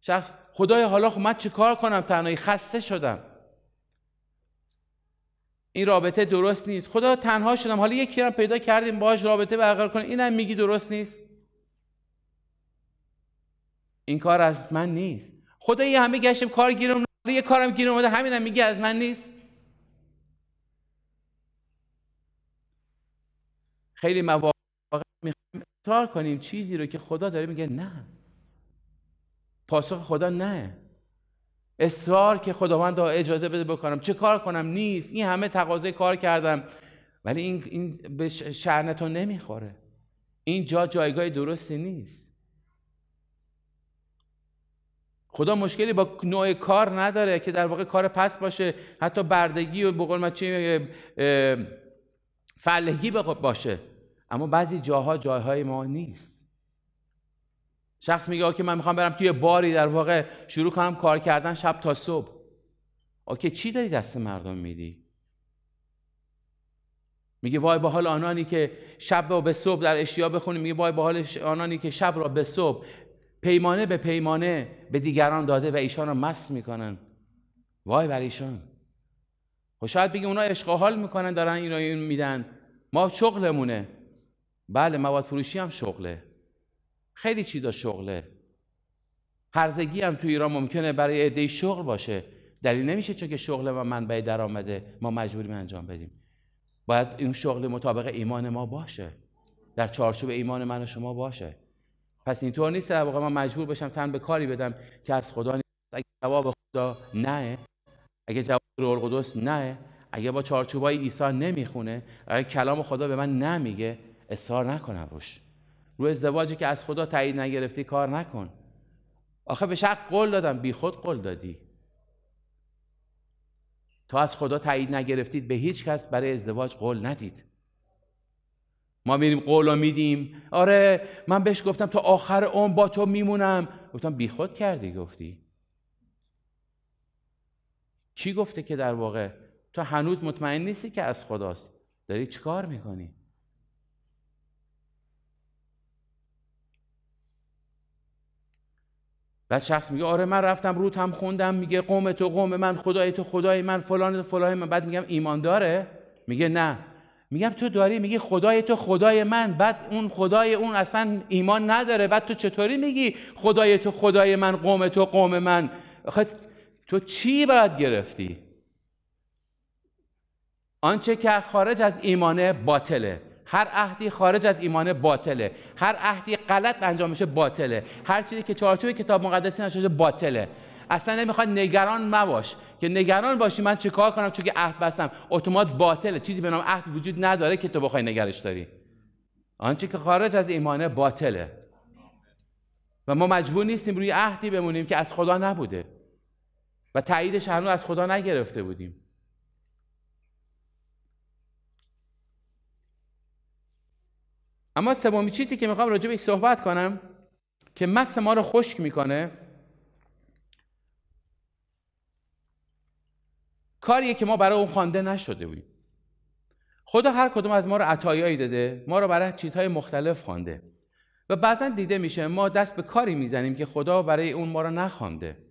شخص خدای حالا خب من چه کار کنم تنهایی خسته شدم این رابطه درست نیست خدا تنها شدم حالا یکی رو پیدا کردیم باش رابطه برقرار کنیم اینم میگی درست نیست این کار از من نیست خدا یه همه گشتیم کار گیرم یه کارم گیرم اومده همینم میگی از من نیست خیلی مواقع میخوایم اصرار کنیم چیزی رو که خدا داره میگه نه پاسخ خدا نه اصرار که خداوند اجازه بده بکنم چه کار کنم نیست این همه تقاضای کار کردم ولی این, این به شعنتو نمیخوره این جا جایگاه درستی نیست خدا مشکلی با نوع کار نداره که در واقع کار پس باشه حتی بردگی و بقول من چی فلهگی باشه اما بعضی جاها جایهای ما نیست شخص میگه که من میخوام برم توی باری در واقع شروع کنم کار کردن شب تا صبح آکه چی داری دست مردم میدی میگه وای به حال آنانی که شب را به صبح در اشیا بخونیم میگه وای به حال آنانی که شب را به صبح پیمانه به پیمانه به دیگران داده و ایشان را مست میکنن وای بر ایشان خب شاید بگی اونا عشق میکنن دارن اینو میدن ما شغلمونه بله مواد فروشی هم شغله خیلی چیزا شغله هرزگی هم تو ایران ممکنه برای عده شغل باشه دلیل نمیشه چون که شغل ما منبع درآمده ما مجبوریم انجام بدیم باید این شغل مطابق ایمان ما باشه در چارچوب ایمان من و شما باشه پس اینطور نیست در من مجبور بشم تن به کاری بدم که از خدا نیست خدا نه اگه جواب روح القدس نه اگه با چارچوبای عیسی نمیخونه اگه کلام خدا به من نمیگه اصرار نکنم روش رو ازدواجی که از خدا تایید نگرفتی کار نکن آخه به شخص قول دادم بی خود قول دادی تو از خدا تایید نگرفتید به هیچ کس برای ازدواج قول ندید ما میریم قول میدیم آره من بهش گفتم تا آخر اون با تو میمونم گفتم بیخود کردی گفتی کی گفته که در واقع تو هنوز مطمئن نیستی که از خداست داری چیکار میکنی بعد شخص میگه آره من رفتم رو هم خوندم میگه قوم تو قوم من خدای تو خدای من فلان تو فلان من بعد میگم ایمان داره میگه نه میگم تو داری میگه خدای تو خدای من بعد اون خدای اون اصلا ایمان نداره بعد تو چطوری میگی خدای تو خدای من قوم تو قوم من تو چی باید گرفتی آنچه که خارج از ایمانه باطله هر عهدی خارج از ایمانه باطله هر عهدی غلط انجام میشه باطله هر چیزی که چارچوب کتاب مقدسی نشده باطله اصلا نمیخواد نگران مباش که نگران باشی من چیکار کنم چون که عهد بستم اتومات باطله چیزی به نام عهد وجود نداره که تو بخوای نگرش داری آنچه که خارج از ایمانه باطله و ما مجبور نیستیم روی عهدی بمونیم که از خدا نبوده و تاییدش هنوز از خدا نگرفته بودیم اما سومی چیزی که میخوام راجع بهش صحبت کنم که مس ما رو خشک میکنه کاریه که ما برای اون خوانده نشده بودیم خدا هر کدوم از ما رو عطایایی داده ما رو برای چیزهای مختلف خوانده و بعضا دیده میشه ما دست به کاری میزنیم که خدا برای اون ما رو نخوانده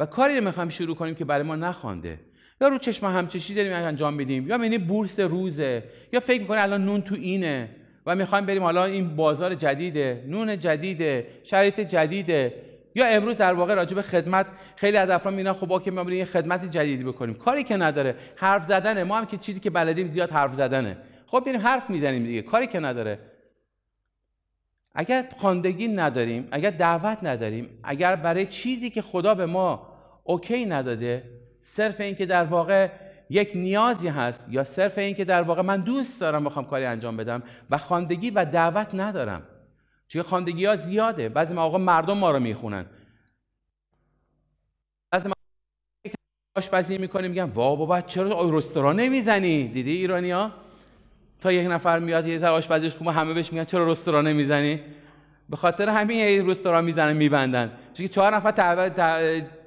و کاری رو میخوایم شروع کنیم که برای ما نخوانده یا رو چشم هم چشی داریم انجام بدیم یا یعنی بورس روزه یا فکر میکنه الان نون تو اینه و میخوایم بریم حالا این بازار جدیده نون جدیده شرایط جدیده یا امروز در واقع راجع به خدمت خیلی از افراد میگن خب اوکی ما یه خدمت جدیدی بکنیم کاری که نداره حرف زدن ما هم که چیزی که بلدیم زیاد حرف زدنه خب بریم حرف میزنیم دیگه کاری که نداره اگر خواندگی نداریم اگر دعوت نداریم اگر برای چیزی که خدا به ما اوکی نداده صرف که در واقع یک نیازی هست یا صرف که در واقع من دوست دارم بخوام کاری انجام بدم و خاندگی و دعوت ندارم چون خاندگی ها زیاده بعضی موقع مردم ما رو میخونن بعضی ما آشپزی میکنیم میگن وا بابا چرا رستوران نمیزنی دیدی ایرانی ها تا یک نفر میاد یه تا آشپزیش خوبه همه بهش میگن چرا رستوران نمیزنی به خاطر همین یه رستوران میزنن میبندن چون چهار نفر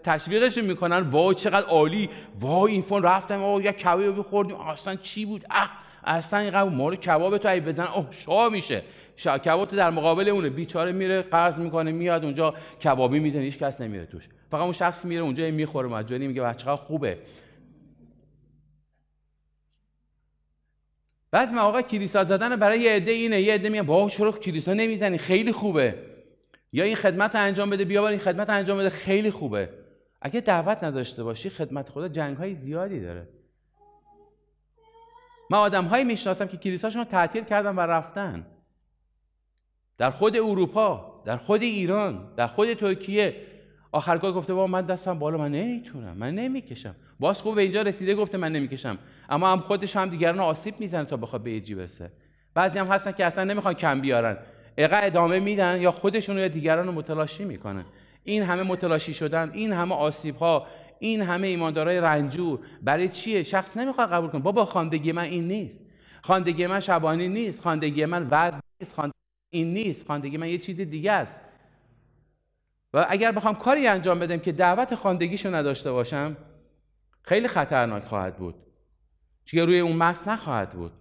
تشویقش میکنن وای چقدر عالی وای این فون رفتم آقا یک کبابی بخوردیم اصلا چی بود اه اصلا این قبول مارو کباب تو ای بزن اوه شا میشه شا... کباب در مقابل اونه بیچاره میره قرض میکنه میاد اونجا کبابی میذنیش هیچ کس نمیره توش فقط اون شخص میره اونجا میخوره مجانی میگه بچه خوبه بعض مواقع کلیسا زدن برای یه عده اینه یه عده میگه واه چرا کلیسا نمیزنی خیلی خوبه یا این خدمت انجام بده بیا این خدمت انجام بده خیلی خوبه اگه دعوت نداشته باشی خدمت خدا جنگ های زیادی داره من آدم هایی میشناسم که کلیساشون رو تعطیل کردن و رفتن در خود اروپا در خود ایران در خود ترکیه آخرگاه گفته با من دستم بالا من نمیتونم من نمیکشم باز خوب به اینجا رسیده گفته من نمیکشم اما هم خودش هم دیگران آسیب میزنه تا بخواد به ایجی برسه بعضی هم هستن که اصلا نمیخوان کم بیارن اقا ادامه میدن یا خودشون یا دیگران متلاشی میکنن این همه متلاشی شدن این همه آسیب ها این همه ایماندارای رنجو برای چیه شخص نمیخواد قبول کنه بابا خواندگی من این نیست خواندگی من شبانی نیست خواندگی من وزن نیست این نیست خاندگی من یه چیز دیگه است و اگر بخوام کاری انجام بدم که دعوت خواندگیشو نداشته باشم خیلی خطرناک خواهد بود چون روی اون مس نخواهد بود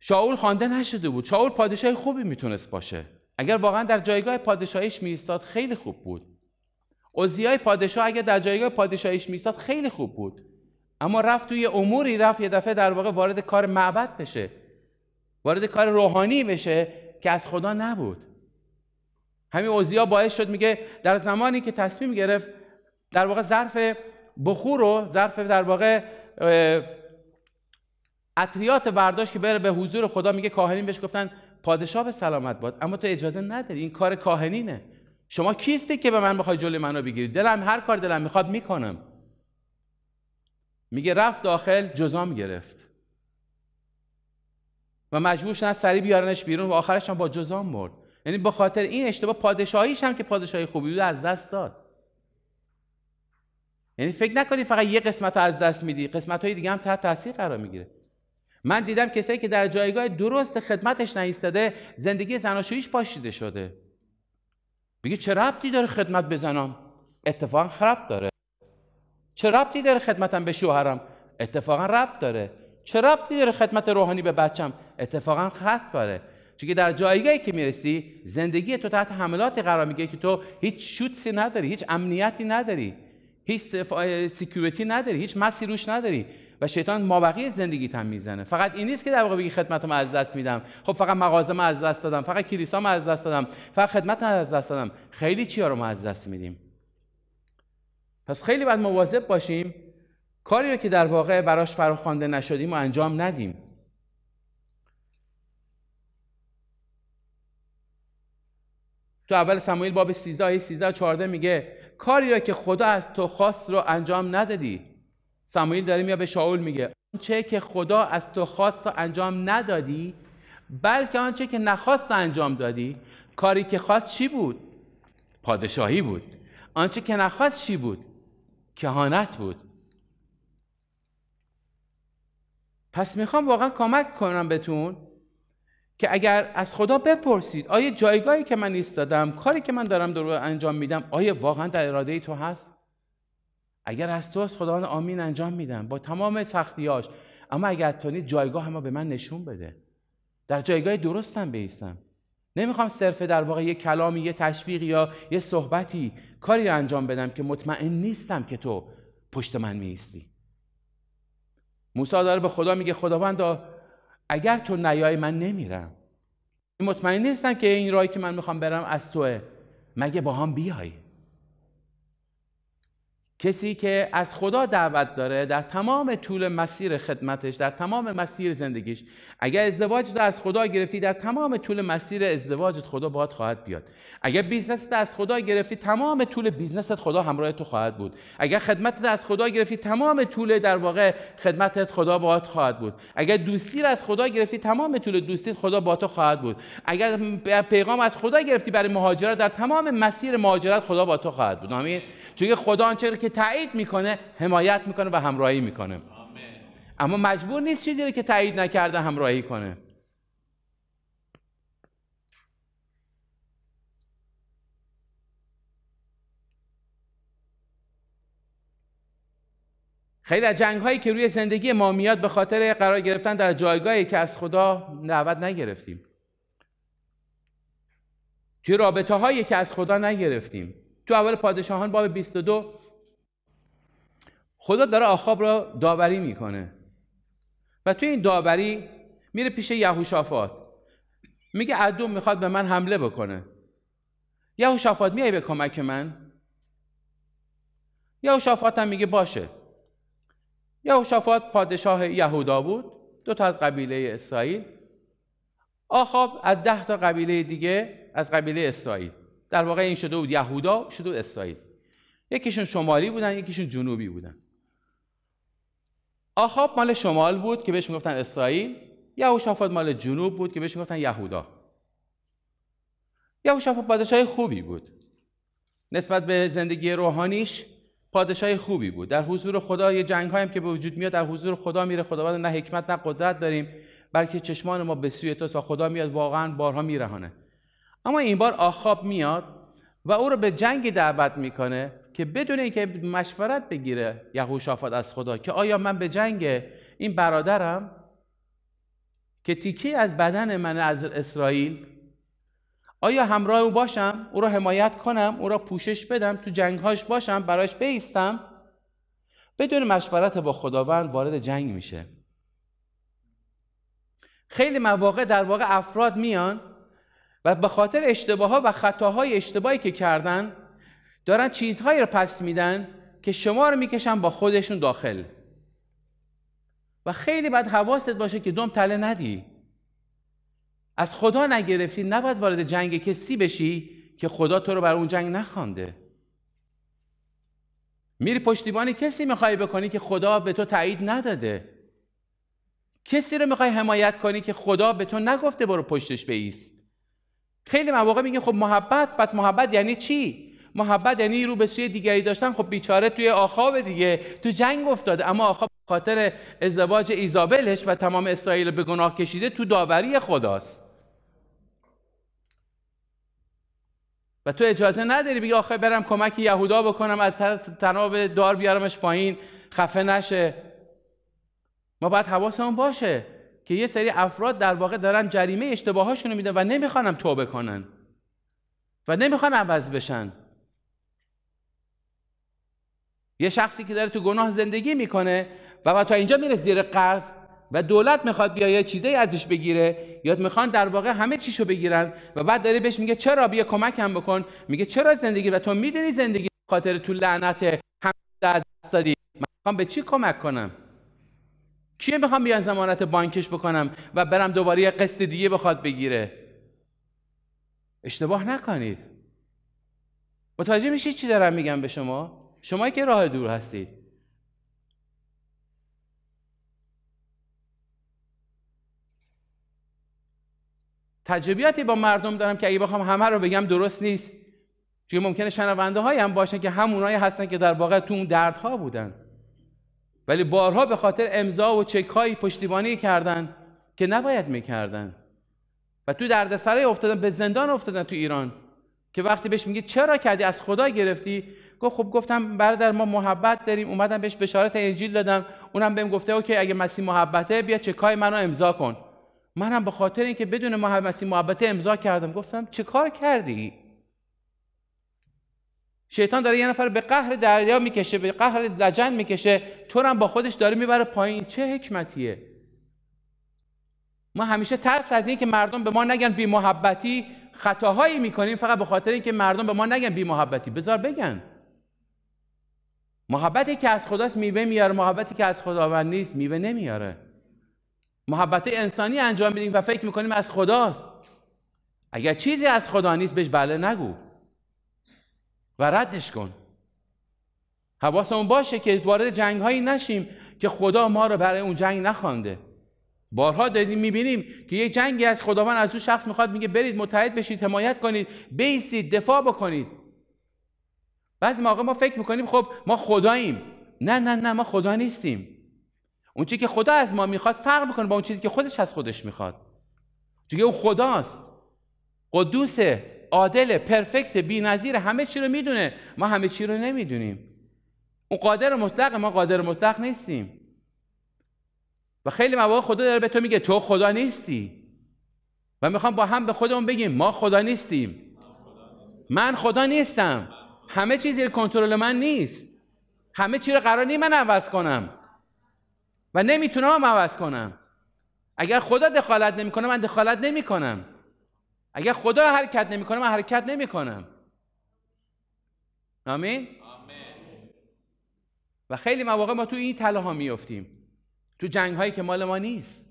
شاول خوانده نشده بود شاول پادشاه خوبی میتونست باشه اگر واقعا در جایگاه پادشاهیش میایستاد خیلی خوب بود اوزیای پادشاه اگر در جایگاه پادشاهیش میستاد خیلی خوب بود اما رفت توی اموری رفت یه دفعه در واقع وارد کار معبد بشه وارد کار روحانی بشه که از خدا نبود همین اوزیا باعث شد میگه در زمانی که تصمیم گرفت در واقع ظرف بخور و ظرف در واقع اطریات برداشت که بره به حضور خدا میگه کاهنین بهش گفتن پادشاه به سلامت باد اما تو اجازه نداری این کار کاهنینه شما کیستی که به من بخوای جلوی منو بگیری دلم هر کار دلم میخواد میکنم میگه رفت داخل جزام گرفت و مجبور شدن سری بیارنش بیرون و آخرش هم با جزام مرد یعنی به خاطر این اشتباه پادشاهیش هم که پادشاهی خوبی بود از دست داد یعنی فکر نکنید فقط یه قسمت از دست میدی قسمت های دیگه هم تحت تاثیر قرار میگیره من دیدم کسایی که در جایگاه درست خدمتش نایستاده زندگی زناشوییش پاشیده شده میگه چه ربطی داره خدمت بزنم اتفاقا خراب داره چه ربطی داره خدمتم به شوهرم اتفاقا ربط داره چه ربطی داره خدمت روحانی به بچم اتفاقا خط داره چون در جایگاهی که میرسی زندگی تو تحت حملات قرار میگه که تو هیچ شوتسی نداری هیچ امنیتی نداری هیچ سیکیوریتی نداری هیچ مسی روش نداری و شیطان مابقی زندگی هم میزنه فقط این نیست که در واقع بگی خدمتم از دست میدم خب فقط مغازه ما از دست دادم فقط کلیسا ما از دست دادم فقط خدمت از دست دادم خیلی چیا رو ما از دست میدیم پس خیلی باید مواظب باشیم کاری رو که در واقع براش فراخوانده نشدیم و انجام ندیم تو اول سموئیل باب 13 آیه 13 14 میگه کاری را که خدا از تو خواست رو انجام ندادی سمایل داره میاد به شاول میگه آنچه که خدا از تو خواست و انجام ندادی بلکه آنچه که نخواست انجام دادی کاری که خواست چی بود پادشاهی بود آنچه که نخواست چی بود کهانت بود پس میخوام واقعا کمک کنم بهتون که اگر از خدا بپرسید آیا جایگاهی که من ایستادم کاری که من دارم در انجام میدم آیا واقعا در اراده ای تو هست اگر از توست خداوند آمین انجام میدم با تمام تختیاش، اما اگر تو جایگاه ما به من نشون بده در جایگاه درستم بیستم نمیخوام صرف در واقع یه کلامی یه تشویق یا یه صحبتی کاری انجام بدم که مطمئن نیستم که تو پشت من میستی موسی داره به خدا میگه خداوند اگر تو نیای من نمیرم مطمئن نیستم که این راهی که من میخوام برم از توه مگه با هم بیای کسی که از خدا دعوت داره در تمام طول مسیر خدمتش در تمام مسیر زندگیش اگر ازدواج رو از خدا گرفتی در تمام طول مسیر ازدواجت خدا باهات خواهد بیاد اگر بیزنس از خدا گرفتی تمام طول بیزنست خدا همراه تو خواهد بود اگر خدمت از خدا گرفتی تمام طول در واقع خدمتت خدا باهات خواهد بود اگر دوستی رو از خدا گرفتی تمام طول دوستی خدا با تو خواهد بود اگر پیغام از خدا گرفتی برای مهاجرت در تمام مسیر مهاجرت خدا با تو خواهد بود چون خدا آنچه رو که تایید میکنه حمایت میکنه و همراهی میکنه اما مجبور نیست چیزی رو که تایید نکرده همراهی کنه خیلی از جنگ هایی که روی زندگی ما میاد به خاطر قرار گرفتن در جایگاهی که از خدا دعوت نگرفتیم توی رابطه هایی که از خدا نگرفتیم تو اول پادشاهان باب 22 خدا داره آخاب را داوری میکنه و تو این داوری میره پیش یهوشافات میگه عدوم میخواد به من حمله بکنه یهوشافات میای به کمک من یهوشافات هم میگه باشه یهوشافات پادشاه یهودا بود دو تا از قبیله اسرائیل آخاب از ده تا قبیله دیگه از قبیله اسرائیل در واقع این شده بود یهودا شده بود اسرائیل یکیشون شمالی بودن یکیشون جنوبی بودن آخاب مال شمال بود که بهش میگفتن اسرائیل یهوشافات مال جنوب بود که بهش میگفتن یهودا یهوشافات پادشاه خوبی بود نسبت به زندگی روحانیش پادشاه خوبی بود در حضور خدا یه جنگ هم که به وجود میاد در حضور خدا میره خداوند نه حکمت نه قدرت داریم بلکه چشمان ما به سوی توست و خدا میاد واقعا بارها میرهانه اما این بار آخاب میاد و او رو به جنگی دعوت میکنه که بدون اینکه مشورت بگیره یهوشافات از خدا که آیا من به جنگ این برادرم که تیکی از بدن من از اسرائیل آیا همراه او باشم او را حمایت کنم او را پوشش بدم تو جنگهاش باشم برایش بیستم بدون مشورت با خداوند وارد جنگ میشه خیلی مواقع در واقع افراد میان و به خاطر اشتباه ها و خطاهای اشتباهی که کردن دارن چیزهایی رو پس میدن که شما رو میکشن با خودشون داخل و خیلی باید حواست باشه که دوم تله ندی از خدا نگرفتی نباید وارد جنگ کسی بشی که خدا تو رو بر اون جنگ نخوانده میری پشتیبانی کسی میخوای بکنی که خدا به تو تایید نداده کسی رو میخوای حمایت کنی که خدا به تو نگفته برو پشتش بیست خیلی مواقع میگیم خب محبت بعد محبت یعنی چی محبت یعنی رو به سوی دیگری داشتن خب بیچاره توی آخاب دیگه تو جنگ افتاده اما آخاب خاطر ازدواج ایزابلش و تمام اسرائیل به گناه کشیده تو داوری خداست و تو اجازه نداری بگی آخه برم کمک یهودا بکنم از تناب دار بیارمش پایین خفه نشه ما باید حواسمون باشه که یه سری افراد در واقع دارن جریمه اشتباهاشون رو میدن و نمیخوانم توبه کنن و نمیخوان عوض بشن یه شخصی که داره تو گناه زندگی میکنه و تا اینجا میره زیر قرض و دولت میخواد بیا یه چیزی ازش بگیره یا میخوان در واقع همه چیشو بگیرن و بعد داره بهش میگه چرا بیا کمکم بکن میگه چرا زندگی و تو میدونی زندگی خاطر تو لعنت هم دست دادی میخوام به چی کمک کنم کیه میخوام بیان زمانت بانکش بکنم و برم دوباره یه قسط دیگه بخواد بگیره اشتباه نکنید متوجه میشید چی دارم میگم به شما شما که راه دور هستید تجربیاتی با مردم دارم که اگه بخوام همه رو بگم درست نیست چون ممکنه شنونده هایی هم باشن که همونایی هستن که در واقع تو اون دردها بودن ولی بارها به خاطر امضا و چک پشتیبانی کردن که نباید میکردن و تو دردسرای افتادن به زندان افتادن تو ایران که وقتی بهش میگه چرا کردی از خدا گرفتی گفت خب گفتم برادر ما محبت داریم اومدم بهش بشارت انجیل دادم اونم بهم گفته اوکی اگه مسیح محبته بیا چکای منو امضا کن منم به خاطر اینکه بدون مسیح محبته امضا کردم گفتم چه کار کردی شیطان داره یه نفر به قهر دریا میکشه به قهر لجن میکشه تو هم با خودش داره میبره پایین چه حکمتیه ما همیشه ترس از این که مردم به ما نگن بی محبتی خطاهایی میکنیم فقط به خاطر اینکه مردم به ما نگن بی محبتی بذار بگن محبتی که از خداست میوه میاره محبتی که از خداوند نیست میوه نمیاره محبت انسانی انجام میدیم و فکر میکنیم از خداست اگر چیزی از خدا نیست بهش بله نگو و ردش کن حواسمون باشه که وارد جنگ هایی نشیم که خدا ما رو برای اون جنگ نخوانده بارها داریم میبینیم که یه جنگی از خداوند از اون شخص میخواد میگه برید متحد بشید حمایت کنید بیسید دفاع بکنید بعضی موقع ما فکر میکنیم خب ما خداییم نه نه نه ما خدا نیستیم اون چیزی که خدا از ما میخواد فرق میکنه با اون چیزی که خودش از خودش میخواد چون اون خداست قدوسه عادل پرفکت بی‌نظیر همه چی رو میدونه ما همه چی رو نمیدونیم اون قادر مطلق ما قادر مطلق نیستیم و خیلی مواقع خدا داره به تو میگه تو خدا نیستی و میخوام با هم به خودمون بگیم ما خدا نیستیم من خدا نیستم همه چیز زیر کنترل من نیست همه چی رو قرار نیست، من عوض کنم و نمیتونم هم عوض کنم اگر خدا دخالت نمیکنه من دخالت نمیکنم اگر خدا حرکت نمیکنه من حرکت نمیکنم آمین؟, آمین و خیلی مواقع ما تو این تله ها میفتیم تو جنگ هایی که مال ما نیست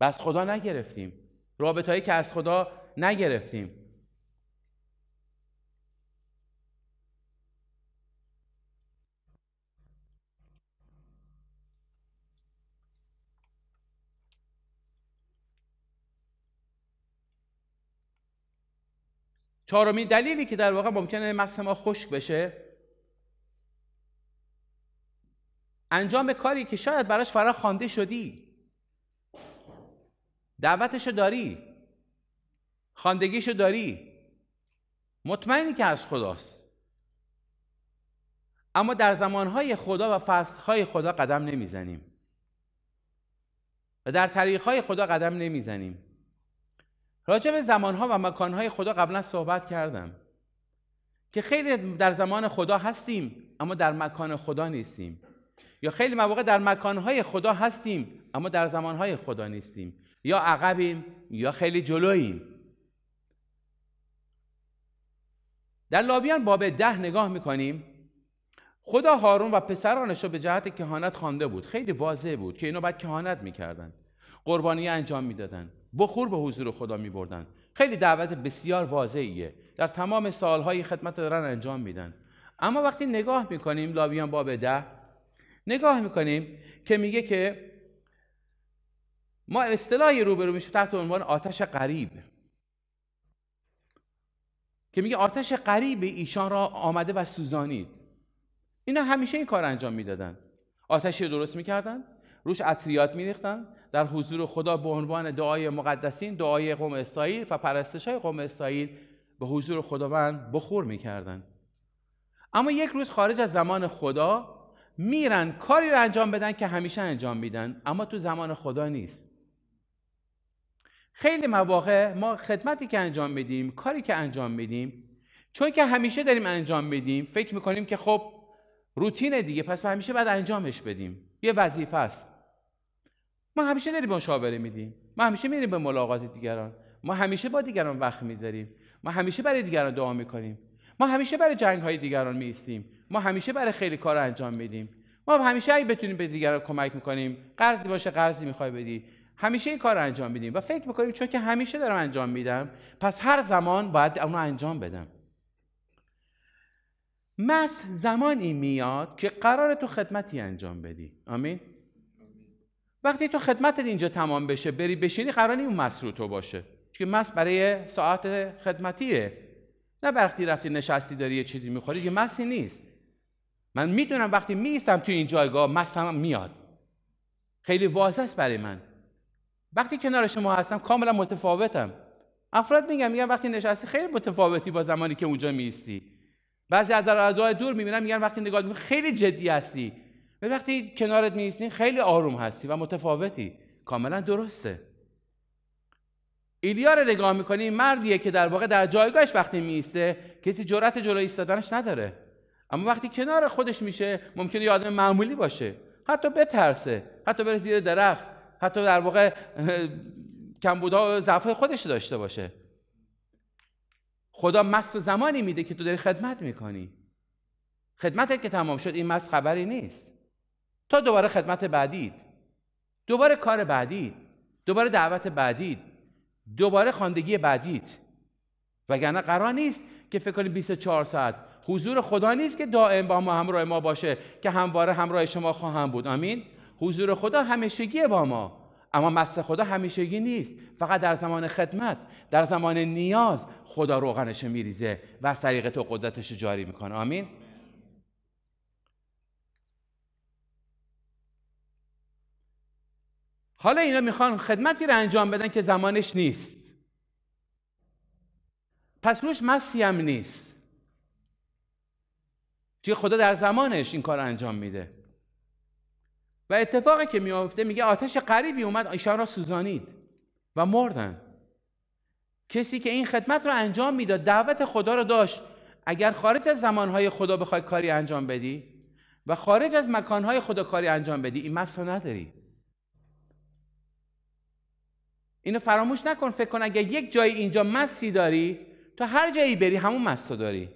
بس خدا نگرفتیم رابطه هایی که از خدا نگرفتیم چهارمین دلیلی که در واقع ممکنه مغز ما خشک بشه انجام کاری که شاید براش فرا خوانده شدی دعوتشو داری خاندگیشو داری مطمئنی که از خداست اما در زمانهای خدا و فصلهای خدا قدم نمیزنیم و در طریقهای خدا قدم نمیزنیم راجع به زمانها و مکانهای خدا قبلا صحبت کردم که خیلی در زمان خدا هستیم اما در مکان خدا نیستیم یا خیلی مواقع در مکانهای خدا هستیم اما در زمانهای خدا نیستیم یا عقبیم یا خیلی جلوییم در لابیان باب ده نگاه میکنیم خدا هارون و پسرانش رو به جهت کهانت خوانده بود خیلی واضح بود که اینا باید کهانت میکردن قربانی انجام میدادند بخور به حضور خدا بردن خیلی دعوت بسیار واضحیه در تمام سالهای خدمت دارن انجام میدن اما وقتی نگاه میکنیم لاویان باب ده نگاه میکنیم که میگه که ما اصطلاحی روبرو میشه تحت عنوان آتش قریب که میگه آتش قریب ایشان را آمده و سوزانید اینا همیشه این کار انجام میدادن آتشی درست میکردن روش اطریات میریختن در حضور خدا به عنوان دعای مقدسین دعای قوم اسرائیل و پرستش های قوم اسرائیل به حضور خداوند بخور میکردن اما یک روز خارج از زمان خدا میرن کاری رو انجام بدن که همیشه انجام میدن اما تو زمان خدا نیست خیلی مواقع ما خدمتی که انجام میدیم کاری که انجام میدیم چون که همیشه داریم انجام میدیم فکر میکنیم که خب روتینه دیگه پس همیشه باید انجامش بدیم یه وظیفه است ما همیشه داریم مشاوره میدیم ما همیشه میریم به ملاقات دیگران ما همیشه با دیگران وقت میذاریم ما همیشه برای دیگران دعا میکنیم ما همیشه برای جنگ های دیگران میستیم ما همیشه برای خیلی کار انجام میدیم ما همیشه اگه بتونیم به دیگران کمک میکنیم قرضی باشه قرضی میخوای بدی همیشه این کار انجام میدیم و فکر میکنیم چون که همیشه دارم انجام میدم پس هر زمان باید اونو انجام بدم مس زمانی میاد که قرار تو خدمتی انجام بدی آمین وقتی تو خدمتت اینجا تمام بشه بری بشینی قرار اون مس تو باشه چون مس برای ساعت خدمتیه نه وقتی رفتی نشستی داری یه چیزی میخوری یه مسی نیست من میدونم وقتی میستم تو این جایگاه مسم میاد خیلی واضح است برای من وقتی کنار شما هستم کاملا متفاوتم افراد میگم میگن وقتی نشستی خیلی متفاوتی با زمانی که اونجا میستی بعضی از دور میبینم میگن وقتی نگاه خیلی جدی هستی وقتی کنارت میستین خیلی آروم هستی و متفاوتی کاملا درسته ایلیا رو نگاه میکنی مردیه که در واقع در جایگاهش وقتی میایسته کسی جرأت جلو ایستادنش نداره اما وقتی کنار خودش میشه ممکنه یه آدم معمولی باشه حتی بترسه حتی بره زیر درخت حتی در واقع کمبودها و ضعف خودش داشته باشه خدا مست زمانی میده که تو داری خدمت میکنی خدمتت که تمام شد این مس خبری نیست تا دوباره خدمت بعدید دوباره کار بعدید دوباره دعوت بعدید دوباره خواندگی بعدید وگرنه قرار نیست که فکر کنید 24 ساعت حضور خدا نیست که دائم با ما همراه ما باشه که همواره همراه شما خواهم بود آمین حضور خدا همیشگی با ما اما مست خدا همیشگی نیست فقط در زمان خدمت در زمان نیاز خدا روغنش میریزه و از طریق تو قدرتش جاری میکنه آمین حالا اینا میخوان خدمتی رو انجام بدن که زمانش نیست پس روش مسی هم نیست چی خدا در زمانش این کار انجام میده و اتفاقی که میافته میگه آتش قریبی اومد ایشان را سوزانید و مردن کسی که این خدمت را انجام میداد دعوت خدا رو داشت اگر خارج از زمانهای خدا بخوای کاری انجام بدی و خارج از مکانهای خدا کاری انجام بدی این مسا نداری اینو فراموش نکن فکر کن اگر یک جایی اینجا مسی داری تا هر جایی بری همون رو داری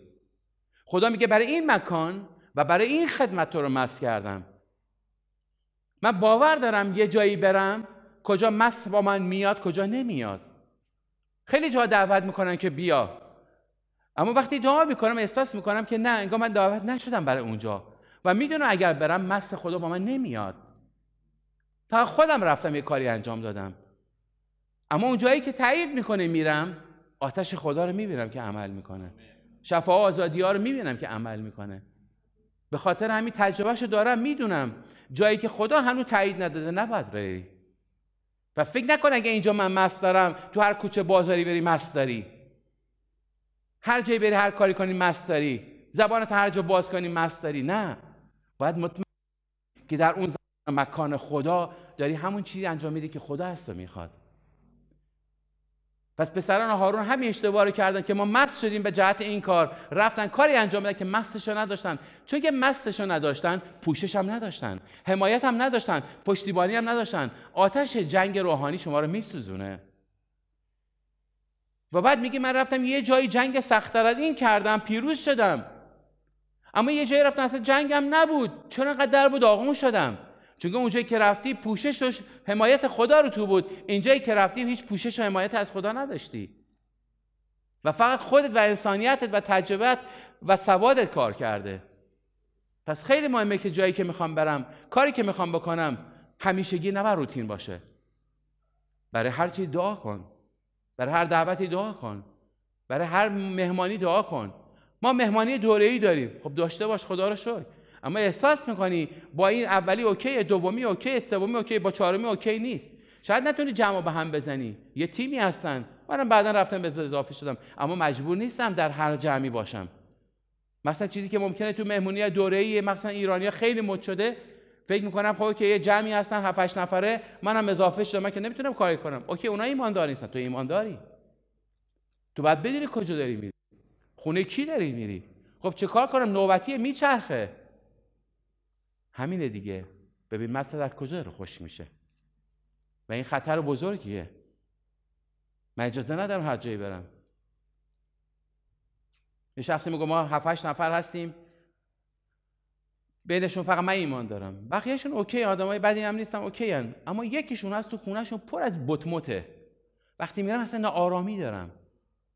خدا میگه برای این مکان و برای این خدمت تو رو مس کردم من باور دارم یه جایی برم کجا مس با من میاد کجا نمیاد خیلی جا دعوت میکنن که بیا اما وقتی دعا میکنم احساس میکنم که نه انگار من دعوت نشدم برای اونجا و میدونم اگر برم مس خدا با من نمیاد تا خودم رفتم یه کاری انجام دادم اما اون جایی که تایید میکنه میرم آتش خدا رو میبینم که عمل میکنه شفا و آزادی ها رو میبینم که عمل میکنه به خاطر همین تجربهش دارم میدونم جایی که خدا هنوز تایید نداده نباید بری و فکر نکن اگه اینجا من مست دارم تو هر کوچه بازاری بری مست داری هر جایی بری هر کاری کنی مست داری زبانت هر جا باز کنی مست داری نه باید مطمئن که در اون مکان خدا داری همون چیزی انجام میدی که خدا هست میخواد پس پسران هارون همین اشتباه رو کردن که ما مس شدیم به جهت این کار رفتن کاری انجام بدن که مسش رو نداشتن چون که مسش رو نداشتن پوشش هم نداشتن حمایت هم نداشتن پشتیبانی هم نداشتن آتش جنگ روحانی شما رو میسوزونه و بعد میگه من رفتم یه جایی جنگ سخت از این کردم پیروز شدم اما یه جایی رفتم اصلا جنگم نبود چرا انقدر در بود آغون شدم چون اونجایی که رفتی پوشش حمایت خدا رو تو بود اینجایی که رفتیم هیچ پوشش و حمایت از خدا نداشتی و فقط خودت و انسانیتت و تجربت و سوادت کار کرده پس خیلی مهمه که جایی که میخوام برم کاری که میخوام بکنم همیشگی نبر روتین باشه برای هر چی دعا کن برای هر دعوتی دعا کن برای هر مهمانی دعا کن ما مهمانی دوره داریم خب داشته باش خدا رو شکر اما احساس میکنی با این اولی اوکی دومی اوکی سومی اوکی با چهارمی اوکی نیست شاید نتونی جمع به هم بزنی یه تیمی هستن منم بعدا رفتم به اضافه شدم اما مجبور نیستم در هر جمعی باشم مثلا چیزی که ممکنه تو مهمونی دوره ای مثلا ایرانیا خیلی مد شده فکر میکنم خب که یه جمعی هستن 7 نفره منم اضافه شدم من که نمیتونم کاری کنم اوکی ایمان ایماندار نیستن تو ایمانداری تو بعد بدونی کجا داری میری خونه کی داری میری خب چه کار کنم نوبتی میچرخه همینه دیگه ببین مثلا از کجا رو خوش میشه و این خطر بزرگیه من اجازه ندارم هر جایی برم یه شخصی میگه ما 7 نفر هستیم بینشون فقط من ایمان دارم بقیهشون اوکی آدمای بدی هم نیستن اوکی هن. اما یکیشون هست تو خونهشون پر از بتمته وقتی میرم اصلا آرامی دارم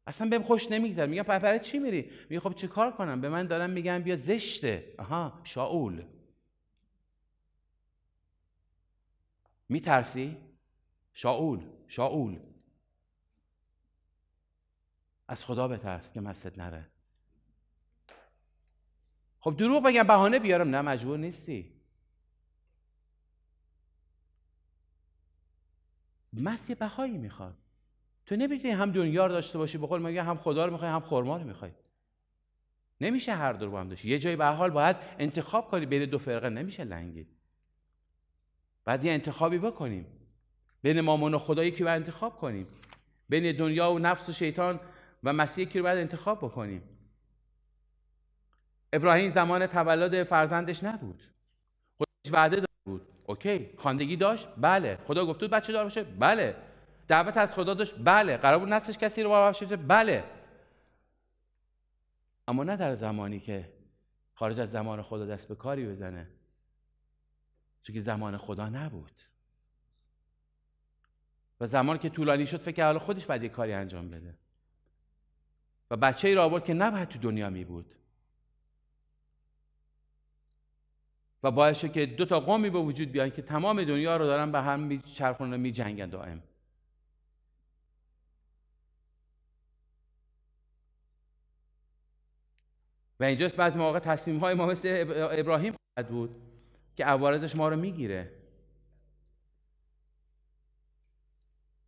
اصلا بهم خوش نمیگذره میگم برای چی میری میگه خب چیکار کنم به من دارن میگن بیا زشته آها شاول میترسی؟ شاول شاول از خدا بترس که مستت نره خب دروغ بگم بهانه بیارم نه مجبور نیستی مست یه بهایی میخواد تو نمیتونی هم دنیا رو داشته باشی بقول ما هم خدا رو میخوای هم خورما رو میخوای نمیشه هر دو رو با هم داشت یه جایی به حال باید انتخاب کنی بین دو فرقه نمیشه لنگید بعد یه انتخابی بکنیم بین مامان و خدایی که باید انتخاب کنیم بین دنیا و نفس و شیطان و مسیحی که رو باید انتخاب بکنیم ابراهیم زمان تولد فرزندش نبود خودش وعده دار بود اوکی خاندگی داشت بله خدا گفت بچه دار باشه بله دعوت از خدا داشت بله قرار بود نسلش کسی رو بشه بله اما نه در زمانی که خارج از زمان خدا دست به کاری بزنه چون که زمان خدا نبود و زمان که طولانی شد فکر حالا خودش باید یه کاری انجام بده و بچه ای را آورد که نباید تو دنیا می بود و باعث شد که دو تا قومی به وجود بیان که تمام دنیا رو دارن به هم میچرخونن و میجنگن دائم و اینجاست بعضی مواقع تصمیم های ما مثل ابراهیم خواهد بود که عوارضش ما رو میگیره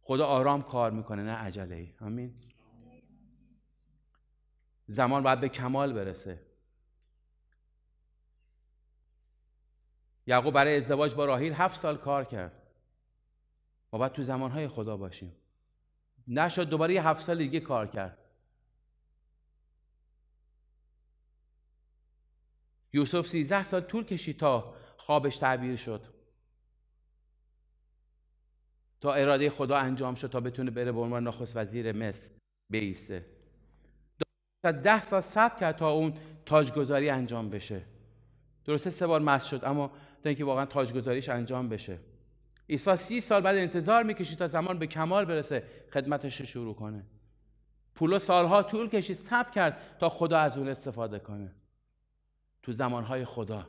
خدا آرام کار میکنه نه عجله ای آمین زمان باید به کمال برسه یعقوب برای ازدواج با راهیل هفت سال کار کرد ما باید تو زمانهای خدا باشیم نشد دوباره یه هفت سال دیگه کار کرد یوسف سیزده سال طول کشید تا خوابش تعبیر شد تا اراده خدا انجام شد تا بتونه بره به عنوان نخست وزیر مصر بیسته تا ده سال صبر کرد تا اون تاجگذاری انجام بشه درسته سه بار مست شد اما تا اینکه واقعا تاجگذاریش انجام بشه عیسی سی سال بعد انتظار میکشید تا زمان به کمال برسه خدمتش شروع کنه پولو سالها طول کشید صبر کرد تا خدا از اون استفاده کنه تو زمانهای خدا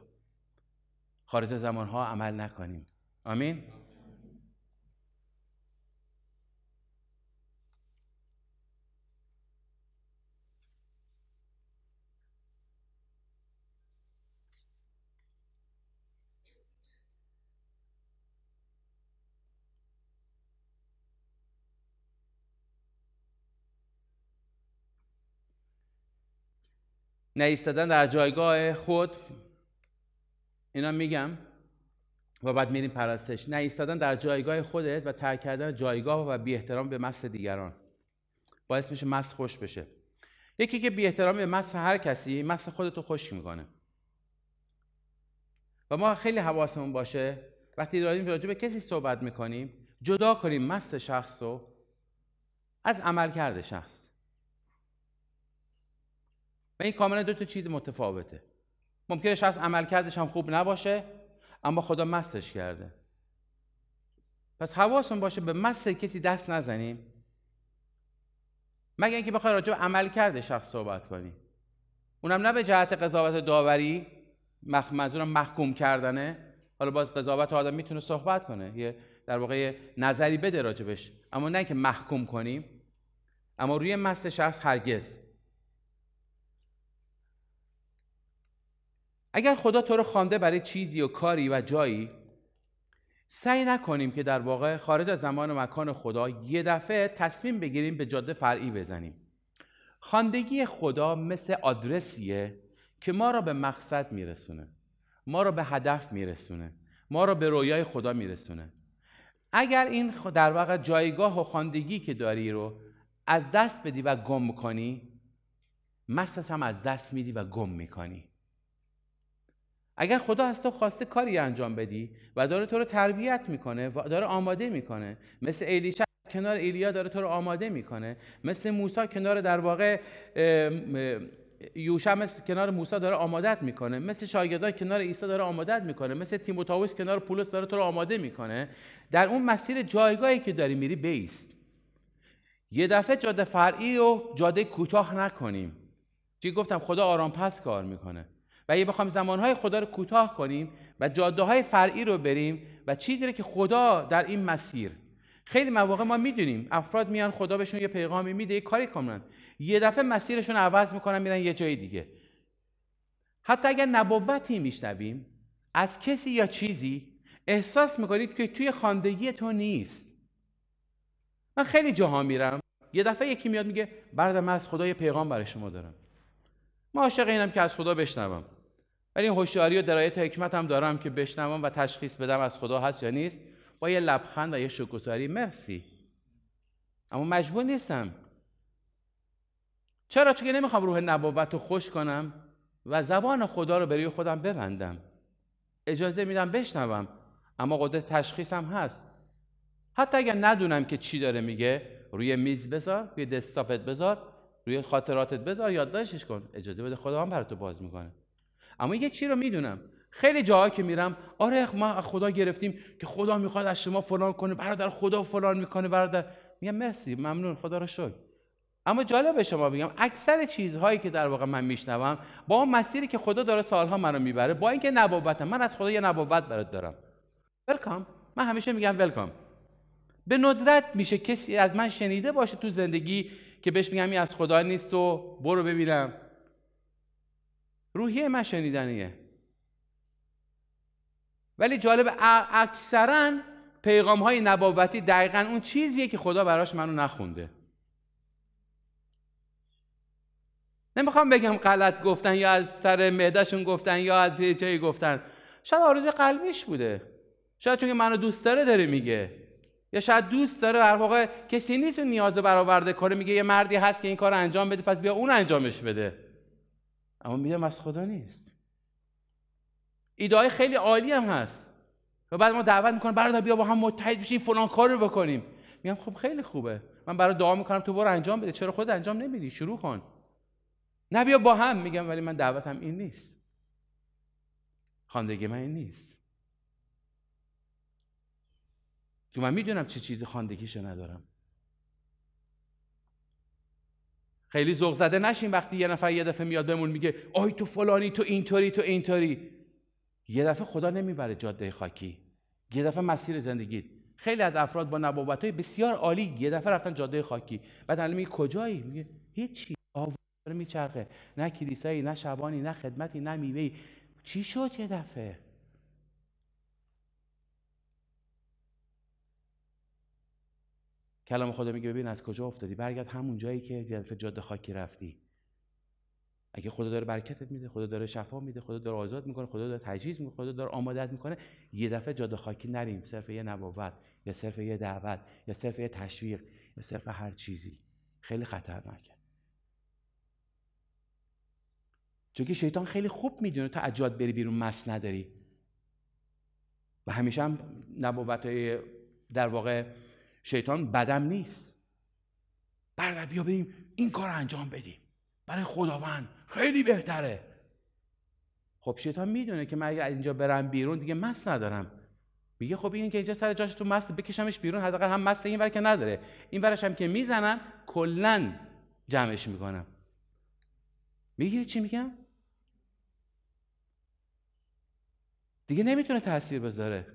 خارج زمان ها عمل نکنیم آمین نیستدن در جایگاه خود اینا میگم و بعد میریم پرستش نه ایستادن در جایگاه خودت و ترک کردن جایگاه و بی احترام به مس دیگران باعث میشه مس خوش بشه یکی که بی احترام به مس هر کسی مس خودتو خوش میکنه و ما خیلی حواسمون باشه وقتی داریم راجع به کسی صحبت میکنیم جدا کنیم مس شخص رو از کرده شخص و این کاملا دو تا چیز متفاوته ممکنه شخص عملکردش هم خوب نباشه اما خدا مستش کرده پس حواسون باشه به مست کسی دست نزنیم مگر اینکه بخوای راجع به کرده شخص صحبت کنیم اونم نه به جهت قضاوت داوری مخ... منظورم محکوم کردنه حالا باز قضاوت آدم میتونه صحبت کنه یه در واقع نظری بده راجبش اما نه که محکوم کنیم اما روی مست شخص هرگز اگر خدا تو رو خوانده برای چیزی و کاری و جایی سعی نکنیم که در واقع خارج از زمان و مکان خدا یه دفعه تصمیم بگیریم به جاده فرعی بزنیم خواندگی خدا مثل آدرسیه که ما را به مقصد میرسونه ما را به هدف میرسونه ما را به رویای خدا میرسونه اگر این در واقع جایگاه و خواندگی که داری رو از دست بدی و گم کنی مستت هم از دست میدی و گم میکنی اگر خدا از تو خواسته کاری انجام بدی و داره تو رو تربیت میکنه و داره آماده میکنه مثل ایلیشا کنار ایلیا داره تو رو آماده میکنه مثل موسی کنار در واقع یوشع مثل کنار موسی داره آمادت میکنه مثل شاگردان کنار عیسی داره آمادت میکنه مثل تیموتائوس کنار پولس داره تو رو آماده میکنه در اون مسیر جایگاهی که داری میری بیست یه دفعه جاده فرعی و جاده کوتاه نکنیم چی گفتم خدا آرام پس کار میکنه و اگه بخوام زمانهای خدا رو کوتاه کنیم و جاده های فرعی رو بریم و چیزی رو که خدا در این مسیر خیلی مواقع ما میدونیم افراد میان خدا بهشون یه پیغامی میده یه کاری کنن یه دفعه مسیرشون عوض میکنن میرن یه جای دیگه حتی اگر نبوتی میشنویم از کسی یا چیزی احساس میکنید که توی خاندگی تو نیست من خیلی جاها میرم یه دفعه یکی میاد میگه برادر من از خدا یه پیغام برای شما دارم ما عاشق اینم که از خدا بشنوم ولی این هوشیاری و درایت حکمت هم دارم که بشنوم و تشخیص بدم از خدا هست یا نیست با یه لبخند و یه شکوساری مرسی اما مجبور نیستم چرا چون نمیخوام روح نبوت رو خوش کنم و زبان خدا رو بری خودم ببندم اجازه میدم بشنوم اما قدرت تشخیصم هست حتی اگر ندونم که چی داره میگه روی میز بذار روی دسکتاپت بذار روی خاطراتت بذار یادداشتش کن اجازه بده خدا هم تو باز میکنه اما یه چی رو میدونم خیلی جاهایی که میرم آره ما خدا گرفتیم که خدا میخواد از شما فلان کنه برادر خدا فلان میکنه برادر میگم مرسی ممنون خدا را شکر اما جالبه شما بگم اکثر چیزهایی که در واقع من میشنوم با اون مسیری که خدا داره سالها منو میبره با اینکه نبوتم من از خدا یه نبوت برات دارم ولکام من همیشه میگم ولکام به ندرت میشه کسی از من شنیده باشه تو زندگی که بهش میگم این از خدا نیست و برو ببینم روحیه من شنیدنیه ولی جالب اکثرا پیغام های نبوتی دقیقا اون چیزیه که خدا براش منو نخونده نمیخوام بگم غلط گفتن یا از سر معدهشون گفتن یا از یه جایی گفتن شاید آرزوی قلبیش بوده شاید چون که منو دوست داره داره میگه یا شاید دوست داره در واقع کسی نیست نیاز برآورده کنه میگه یه مردی هست که این کار انجام بده پس بیا اون انجامش بده اما میدم از خدا نیست ایده خیلی عالی هم هست و بعد ما دعوت میکنم برادر بیا با هم متحد بشیم فلان کار رو بکنیم میگم خب خیلی خوبه من برای دعا میکنم تو برو انجام بده چرا خود انجام نمیدی شروع کن نه بیا با هم میگم ولی من دعوتم این نیست خاندگی من این نیست تو من میدونم چه چیزی خاندگیشو ندارم خیلی ذوق زده نشین وقتی یه نفر یه دفعه میاد بهمون میگه آی تو فلانی تو اینطوری تو اینطوری یه دفعه خدا نمیبره جاده خاکی یه دفعه مسیر زندگی خیلی از افراد با نبوت های بسیار عالی یه دفعه رفتن جاده خاکی بعد الان میگه کجایی میگه هیچی آوار میچرخه نه کلیسایی نه شبانی نه خدمتی نه میوه. چی شد یه دفعه کلام خدا میگه ببین از کجا افتادی برگرد همون جایی که یه دفعه جاده خاکی رفتی اگه خدا داره برکتت میده خدا داره شفا میده خدا داره آزاد میکنه خدا داره تجهیز میکنه خدا داره آمادت میکنه یه دفعه جاده خاکی نریم صرف یه نبوت یا صرف یه دعوت یا صرف یه تشویق یا صرف هر چیزی خیلی خطرناکه چون که شیطان خیلی خوب میدونه تا اجاد بری بیرون مس نداری و همیشه هم نبوت های در واقع شیطان بدم نیست برادر بیا بریم این کار رو انجام بدیم برای خداوند خیلی بهتره خب شیطان میدونه که من اگر اینجا برم بیرون دیگه مس ندارم میگه خب این که اینجا سر جاش تو مست بکشمش بیرون حداقل هم مست این که نداره این هم که میزنم کلا جمعش میکنم میگیری چی میگم دیگه نمیتونه تاثیر بذاره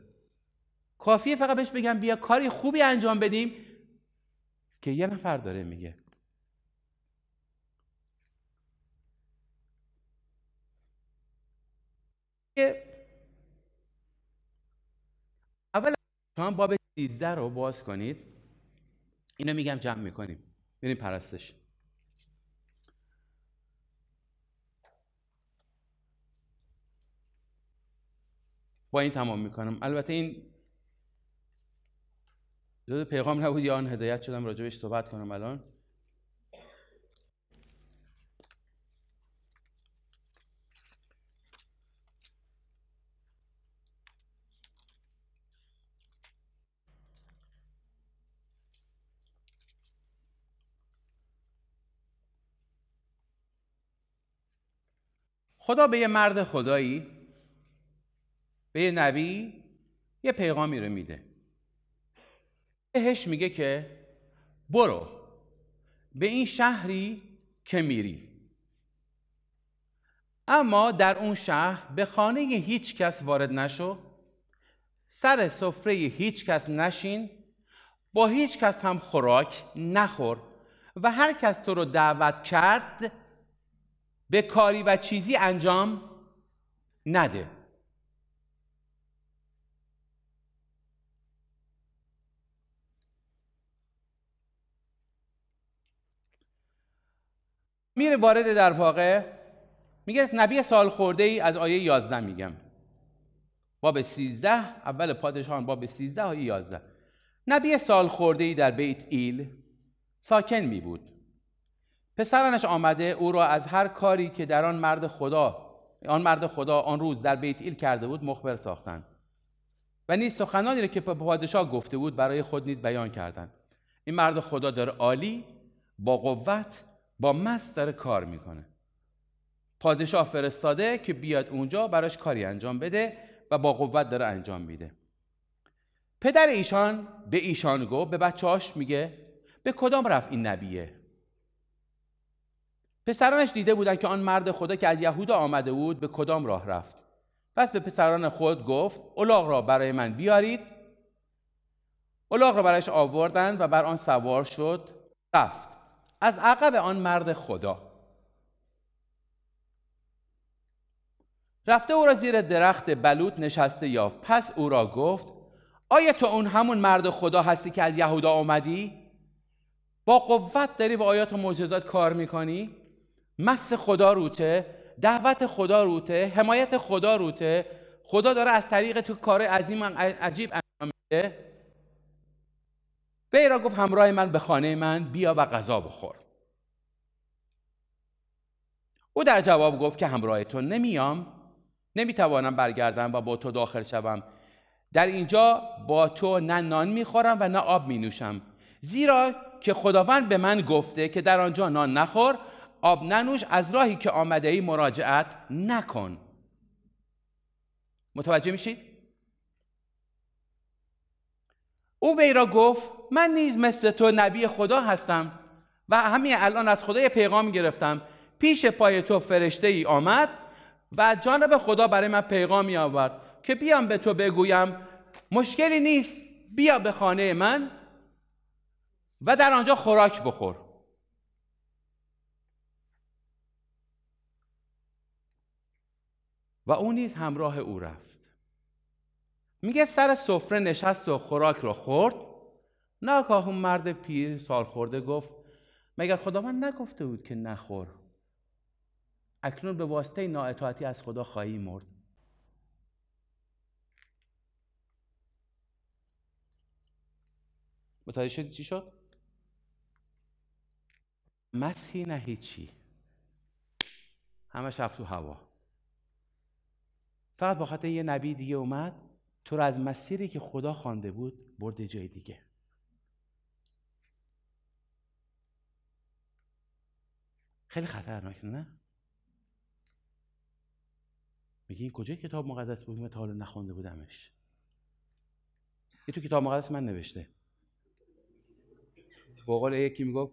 کافیه فقط بهش بگم بیا کاری خوبی انجام بدیم که یه نفر داره میگه اول شما باب 13 رو باز کنید اینو میگم جمع میکنیم میریم پرستش با این تمام میکنم البته این جز پیغام نبود یا آن هدایت شدم راجبش صحبت کنم الان خدا به یه مرد خدایی به یه نبی یه پیغامی رو میده بهش میگه که برو به این شهری که میری اما در اون شهر به خانه هیچ کس وارد نشو سر سفره هیچ کس نشین با هیچ کس هم خوراک نخور و هر کس تو رو دعوت کرد به کاری و چیزی انجام نده میره وارد در واقع میگه نبی سال خورده ای از آیه 11 میگم باب 13 اول پادشاهان باب 13 آیه 11 نبی سال خورده ای در بیت ایل ساکن می بود پسرانش آمده او را از هر کاری که در آن مرد خدا آن مرد خدا آن روز در بیت ایل کرده بود مخبر ساختند و نیز سخنانی را که پادشاه گفته بود برای خود نیز بیان کردند این مرد خدا داره عالی با قوت با مست داره کار میکنه پادشاه فرستاده که بیاد اونجا براش کاری انجام بده و با قوت داره انجام میده پدر ایشان به ایشان گفت به بچهاش میگه به کدام رفت این نبیه پسرانش دیده بودن که آن مرد خدا که از یهودا آمده بود به کدام راه رفت پس به پسران خود گفت اولاغ را برای من بیارید اولاغ را برایش آوردند و بر آن سوار شد رفت از عقب آن مرد خدا رفته او را زیر درخت بلوط نشسته یافت پس او را گفت آیا تو اون همون مرد خدا هستی که از یهودا آمدی با قوت داری به آیات و معجزات کار میکنی مس خدا روته دعوت خدا روته حمایت خدا روته خدا داره از طریق تو کار عظیم عجیب انجام میده ویرا گفت همراه من به خانه من بیا و غذا بخور او در جواب گفت که همراه تو نمیام نمیتوانم برگردم و با تو داخل شوم در اینجا با تو نه نان میخورم و نه آب مینوشم زیرا که خداوند به من گفته که در آنجا نان نخور آب ننوش از راهی که آمده ای مراجعت نکن متوجه میشید؟ او وی را گفت من نیز مثل تو نبی خدا هستم و همین الان از خدای پیغام گرفتم پیش پای تو فرشته ای آمد و جانب خدا برای من پیغامی آورد که بیام به تو بگویم مشکلی نیست بیا به خانه من و در آنجا خوراک بخور و او نیز همراه او رفت میگه سر سفره نشست و خوراک را خورد ناگاه اون مرد پیر سال خورده گفت مگر خدا خداوند نگفته بود که نخور اکنون به واسطه نااطاعتی از خدا خواهی مرد متوجه شدی چی شد؟ مسی نه هیچی همش رفت تو هوا فقط با خاطر یه نبی دیگه اومد تو رو از مسیری که خدا خوانده بود برد جای دیگه خیلی خطرناک نه میگی این کجای کتاب مقدس بود تا حالا نخونده بودمش یه تو کتاب مقدس من نوشته با یکی میگفت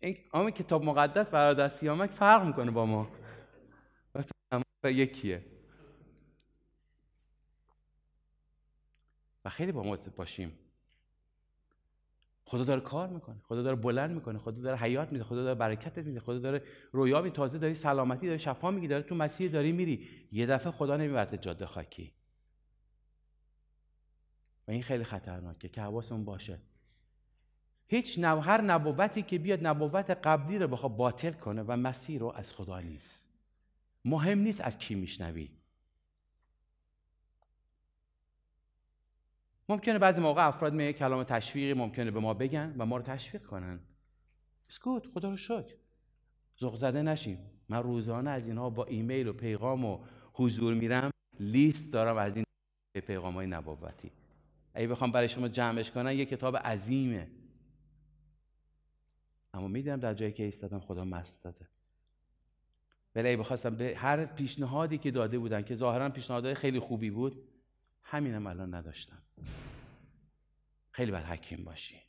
این آمه کتاب مقدس برادر سیامک فرق میکنه با ما و یکیه و خیلی با ما باشیم خدا داره کار میکنه خدا داره بلند میکنه خدا داره حیات میده خدا داره برکتت میده خدا داره رویا می تازه داری سلامتی داری شفا میگی داره تو مسیر داری میری یه دفعه خدا نمیبرت جاده خاکی و این خیلی خطرناکه که حواسمون باشه هیچ نو... هر نبوتی که بیاد نبوت قبلی رو بخواد باطل کنه و مسیر رو از خدا نیست مهم نیست از کی میشنوی ممکنه بعضی موقع افراد می کلام تشویقی ممکنه به ما بگن و ما رو تشویق کنن اسکوت خدا رو شکر ذوق زده نشیم من روزانه از اینها با ایمیل و پیغام و حضور میرم لیست دارم از این پیغام های نبوتی اگه بخوام برای شما جمعش کنم یه کتاب عظیمه اما میدونم در جایی که ایستادم خدا مست داده ولی اگه بخواستم به هر پیشنهادی که داده بودن که ظاهرا پیشنهادهای خیلی خوبی بود همینم الان نداشتم خیلی باید حکیم باشی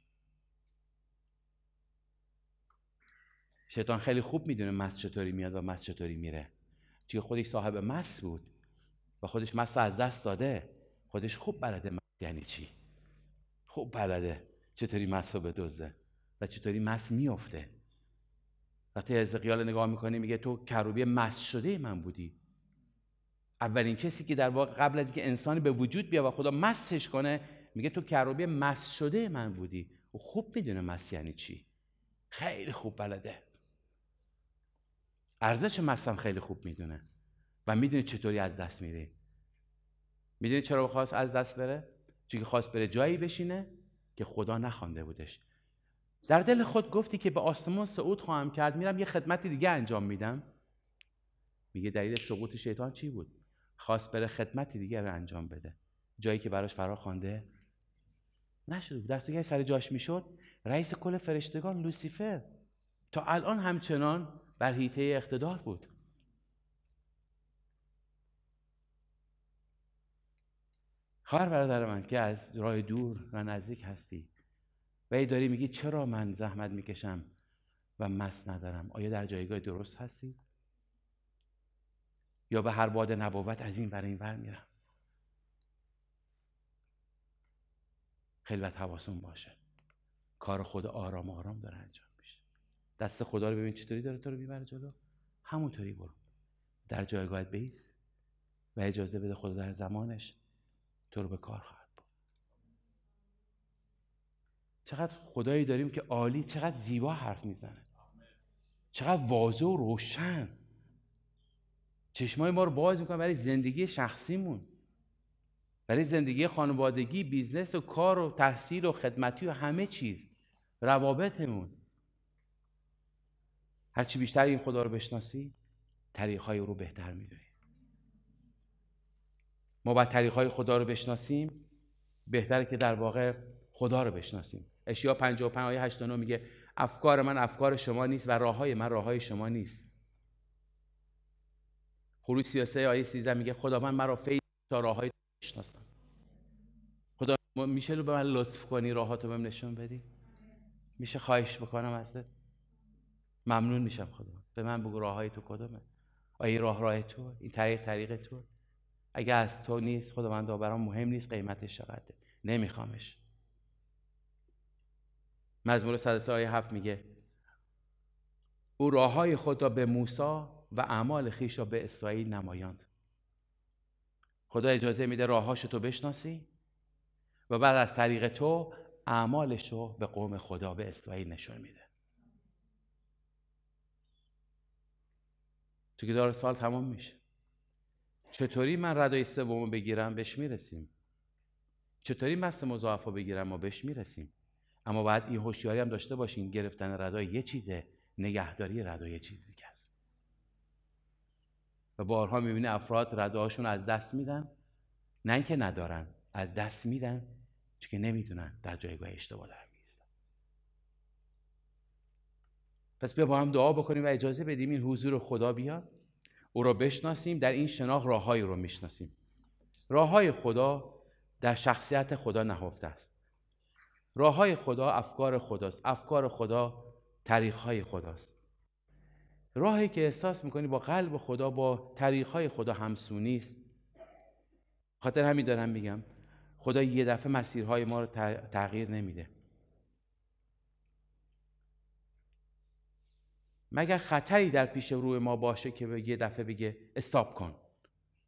شیطان خیلی خوب میدونه مس چطوری میاد و مس چطوری میره چون خودش صاحب مس بود و خودش مس از دست داده خودش خوب بلده مس یعنی چی خوب بلده چطوری مس رو بدزده و چطوری مس میفته وقتی از نگاه میکنی میگه تو کروبی مس شده من بودی اولین کسی که در واقع قبل از اینکه انسانی به وجود بیا و خدا مسش کنه میگه تو کروبی مس شده من بودی و خوب میدونه مس یعنی چی خیلی خوب بلده ارزش مس خیلی خوب میدونه و میدونه چطوری از دست میره میدونه چرا خواست از دست بره چون خواست بره جایی بشینه که خدا نخوانده بودش در دل خود گفتی که به آسمان سعود خواهم کرد میرم یه خدمتی دیگه انجام میدم میگه دلیل سقوط شیطان چی بود خواست بره خدمتی دیگه رو انجام بده جایی که براش فرا خوانده نشده بود در که سر جاش میشد رئیس کل فرشتگان لوسیفر تا الان همچنان بر حیطه اقتدار بود خواهر برادر من که از راه دور و نزدیک هستی و داری میگی چرا من زحمت میکشم و مس ندارم آیا در جایگاه درست هستی یا به هر باد نبوت از این بر این بر میرم خلوت حواسون باشه کار خود آرام آرام داره انجام میشه دست خدا رو ببین چطوری داره تو رو میبره جلو همونطوری برو در جایگاهت بیس و اجازه بده خدا در زمانش تو رو به کار خواهد بود چقدر خدایی داریم که عالی چقدر زیبا حرف میزنه چقدر واضح و روشن چشمای ما رو باز میکنه برای زندگی شخصیمون برای زندگی خانوادگی بیزنس و کار و تحصیل و خدمتی و همه چیز روابطمون هرچی بیشتر این خدا رو بشناسی طریقهای رو بهتر میدونی ما باید طریقهای خدا رو بشناسیم بهتره که در واقع خدا رو بشناسیم اشیا 55 آیه 89 میگه افکار من افکار شما نیست و راه من راه شما نیست خروج 33 آیه 13 میگه خدا من مرا فیض تا راههای بشناسم خدا میشه رو به من لطف کنی راهاتو بهم نشون بدی میشه خواهش بکنم ازت ممنون میشم خدا به من بگو راههای تو کدومه آیا راه راه تو این طریق طریق تو اگه از تو نیست خدا من برام مهم نیست قیمتش چقدره نمیخوامش مزمور 103 آیه 7 میگه او راههای خود را به موسی و اعمال خیش را به اسرائیل نمایاند خدا اجازه میده راهاش تو بشناسی و بعد از طریق تو اعمالش رو به قوم خدا به اسرائیل نشون میده تو که داره سال تمام میشه چطوری من ردای سوم بگیرم بهش میرسیم چطوری مس مضاعف رو بگیرم ما بهش میرسیم اما باید این هوشیاری هم داشته باشین گرفتن ردای یه چیزه نگهداری ردای یه چیز دیگه و بارها میبینی افراد رداشون از دست میدن نه اینکه ندارن از دست میدن چون که نمیدونن در جایگاه اشتباه دارن میستن پس بیا با هم دعا بکنیم و اجازه بدیم این حضور خدا بیاد او را بشناسیم در این شناخت راههایی رو میشناسیم راههای خدا در شخصیت خدا نهفته است راههای خدا افکار خداست افکار خدا های خداست راهی که احساس میکنی با قلب خدا با طریقهای خدا همسو نیست. خاطر همین دارم میگم خدا یه دفعه مسیرهای ما رو تغییر نمیده مگر خطری در پیش روی ما باشه که یه دفعه بگه استاب کن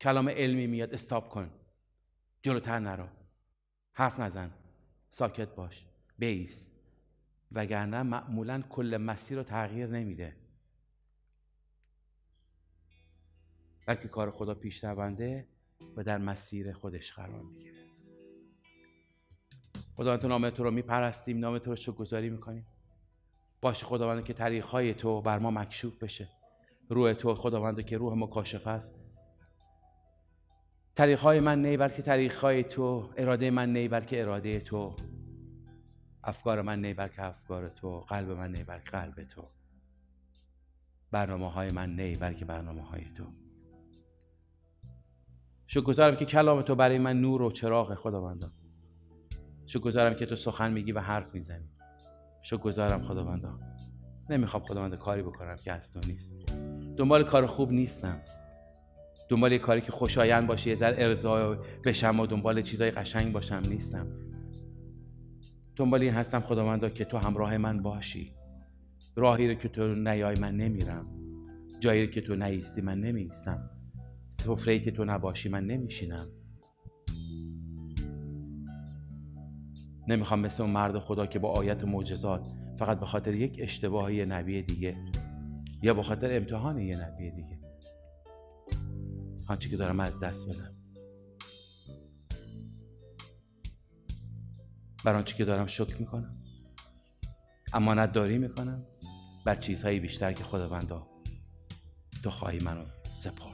کلام علمی میاد استاب کن جلوتر نرا، حرف نزن ساکت باش بیس وگرنه معمولا کل مسیر رو تغییر نمیده بلکه کار خدا پیش رونده و در مسیر خودش قرار میگیره خداوند تو نام تو رو میپرستیم نام تو رو شکرگزاری میکنیم باش خداوند که طریقهای تو بر ما مکشوف بشه روح تو خداوند که روح ما کاشف است طریقهای من نی بلکه طریقهای تو اراده من نی بلکه اراده تو افکار من نی بلکه افکار تو قلب من نی بلکه قلب تو برنامه های من نی بلکه برنامه های تو گذارم که کلام تو برای من نور و چراغ خداوندا گذارم که تو سخن میگی و حرف میزنی شکرگزارم خداوندا نمیخوام خداوندا کاری بکنم که از تو نیست دنبال کار خوب نیستم دنبال یه کاری که خوشایند باشه یه ذره ارضا بشم و دنبال چیزای قشنگ باشم نیستم دنبال این هستم خداوندا که تو همراه من باشی راهی رو که تو نیای من نمیرم جایی که تو نیستی من نمیستم سفره که تو نباشی من نمیشینم نمیخوام مثل اون مرد خدا که با آیت معجزات فقط به خاطر یک اشتباهی نبی دیگه یا به خاطر امتحان یه نبی دیگه آنچه که دارم از دست بدم بر آنچه که دارم شکر میکنم امانت داری میکنم بر چیزهایی بیشتر که خداوندا تو خواهی منو سپار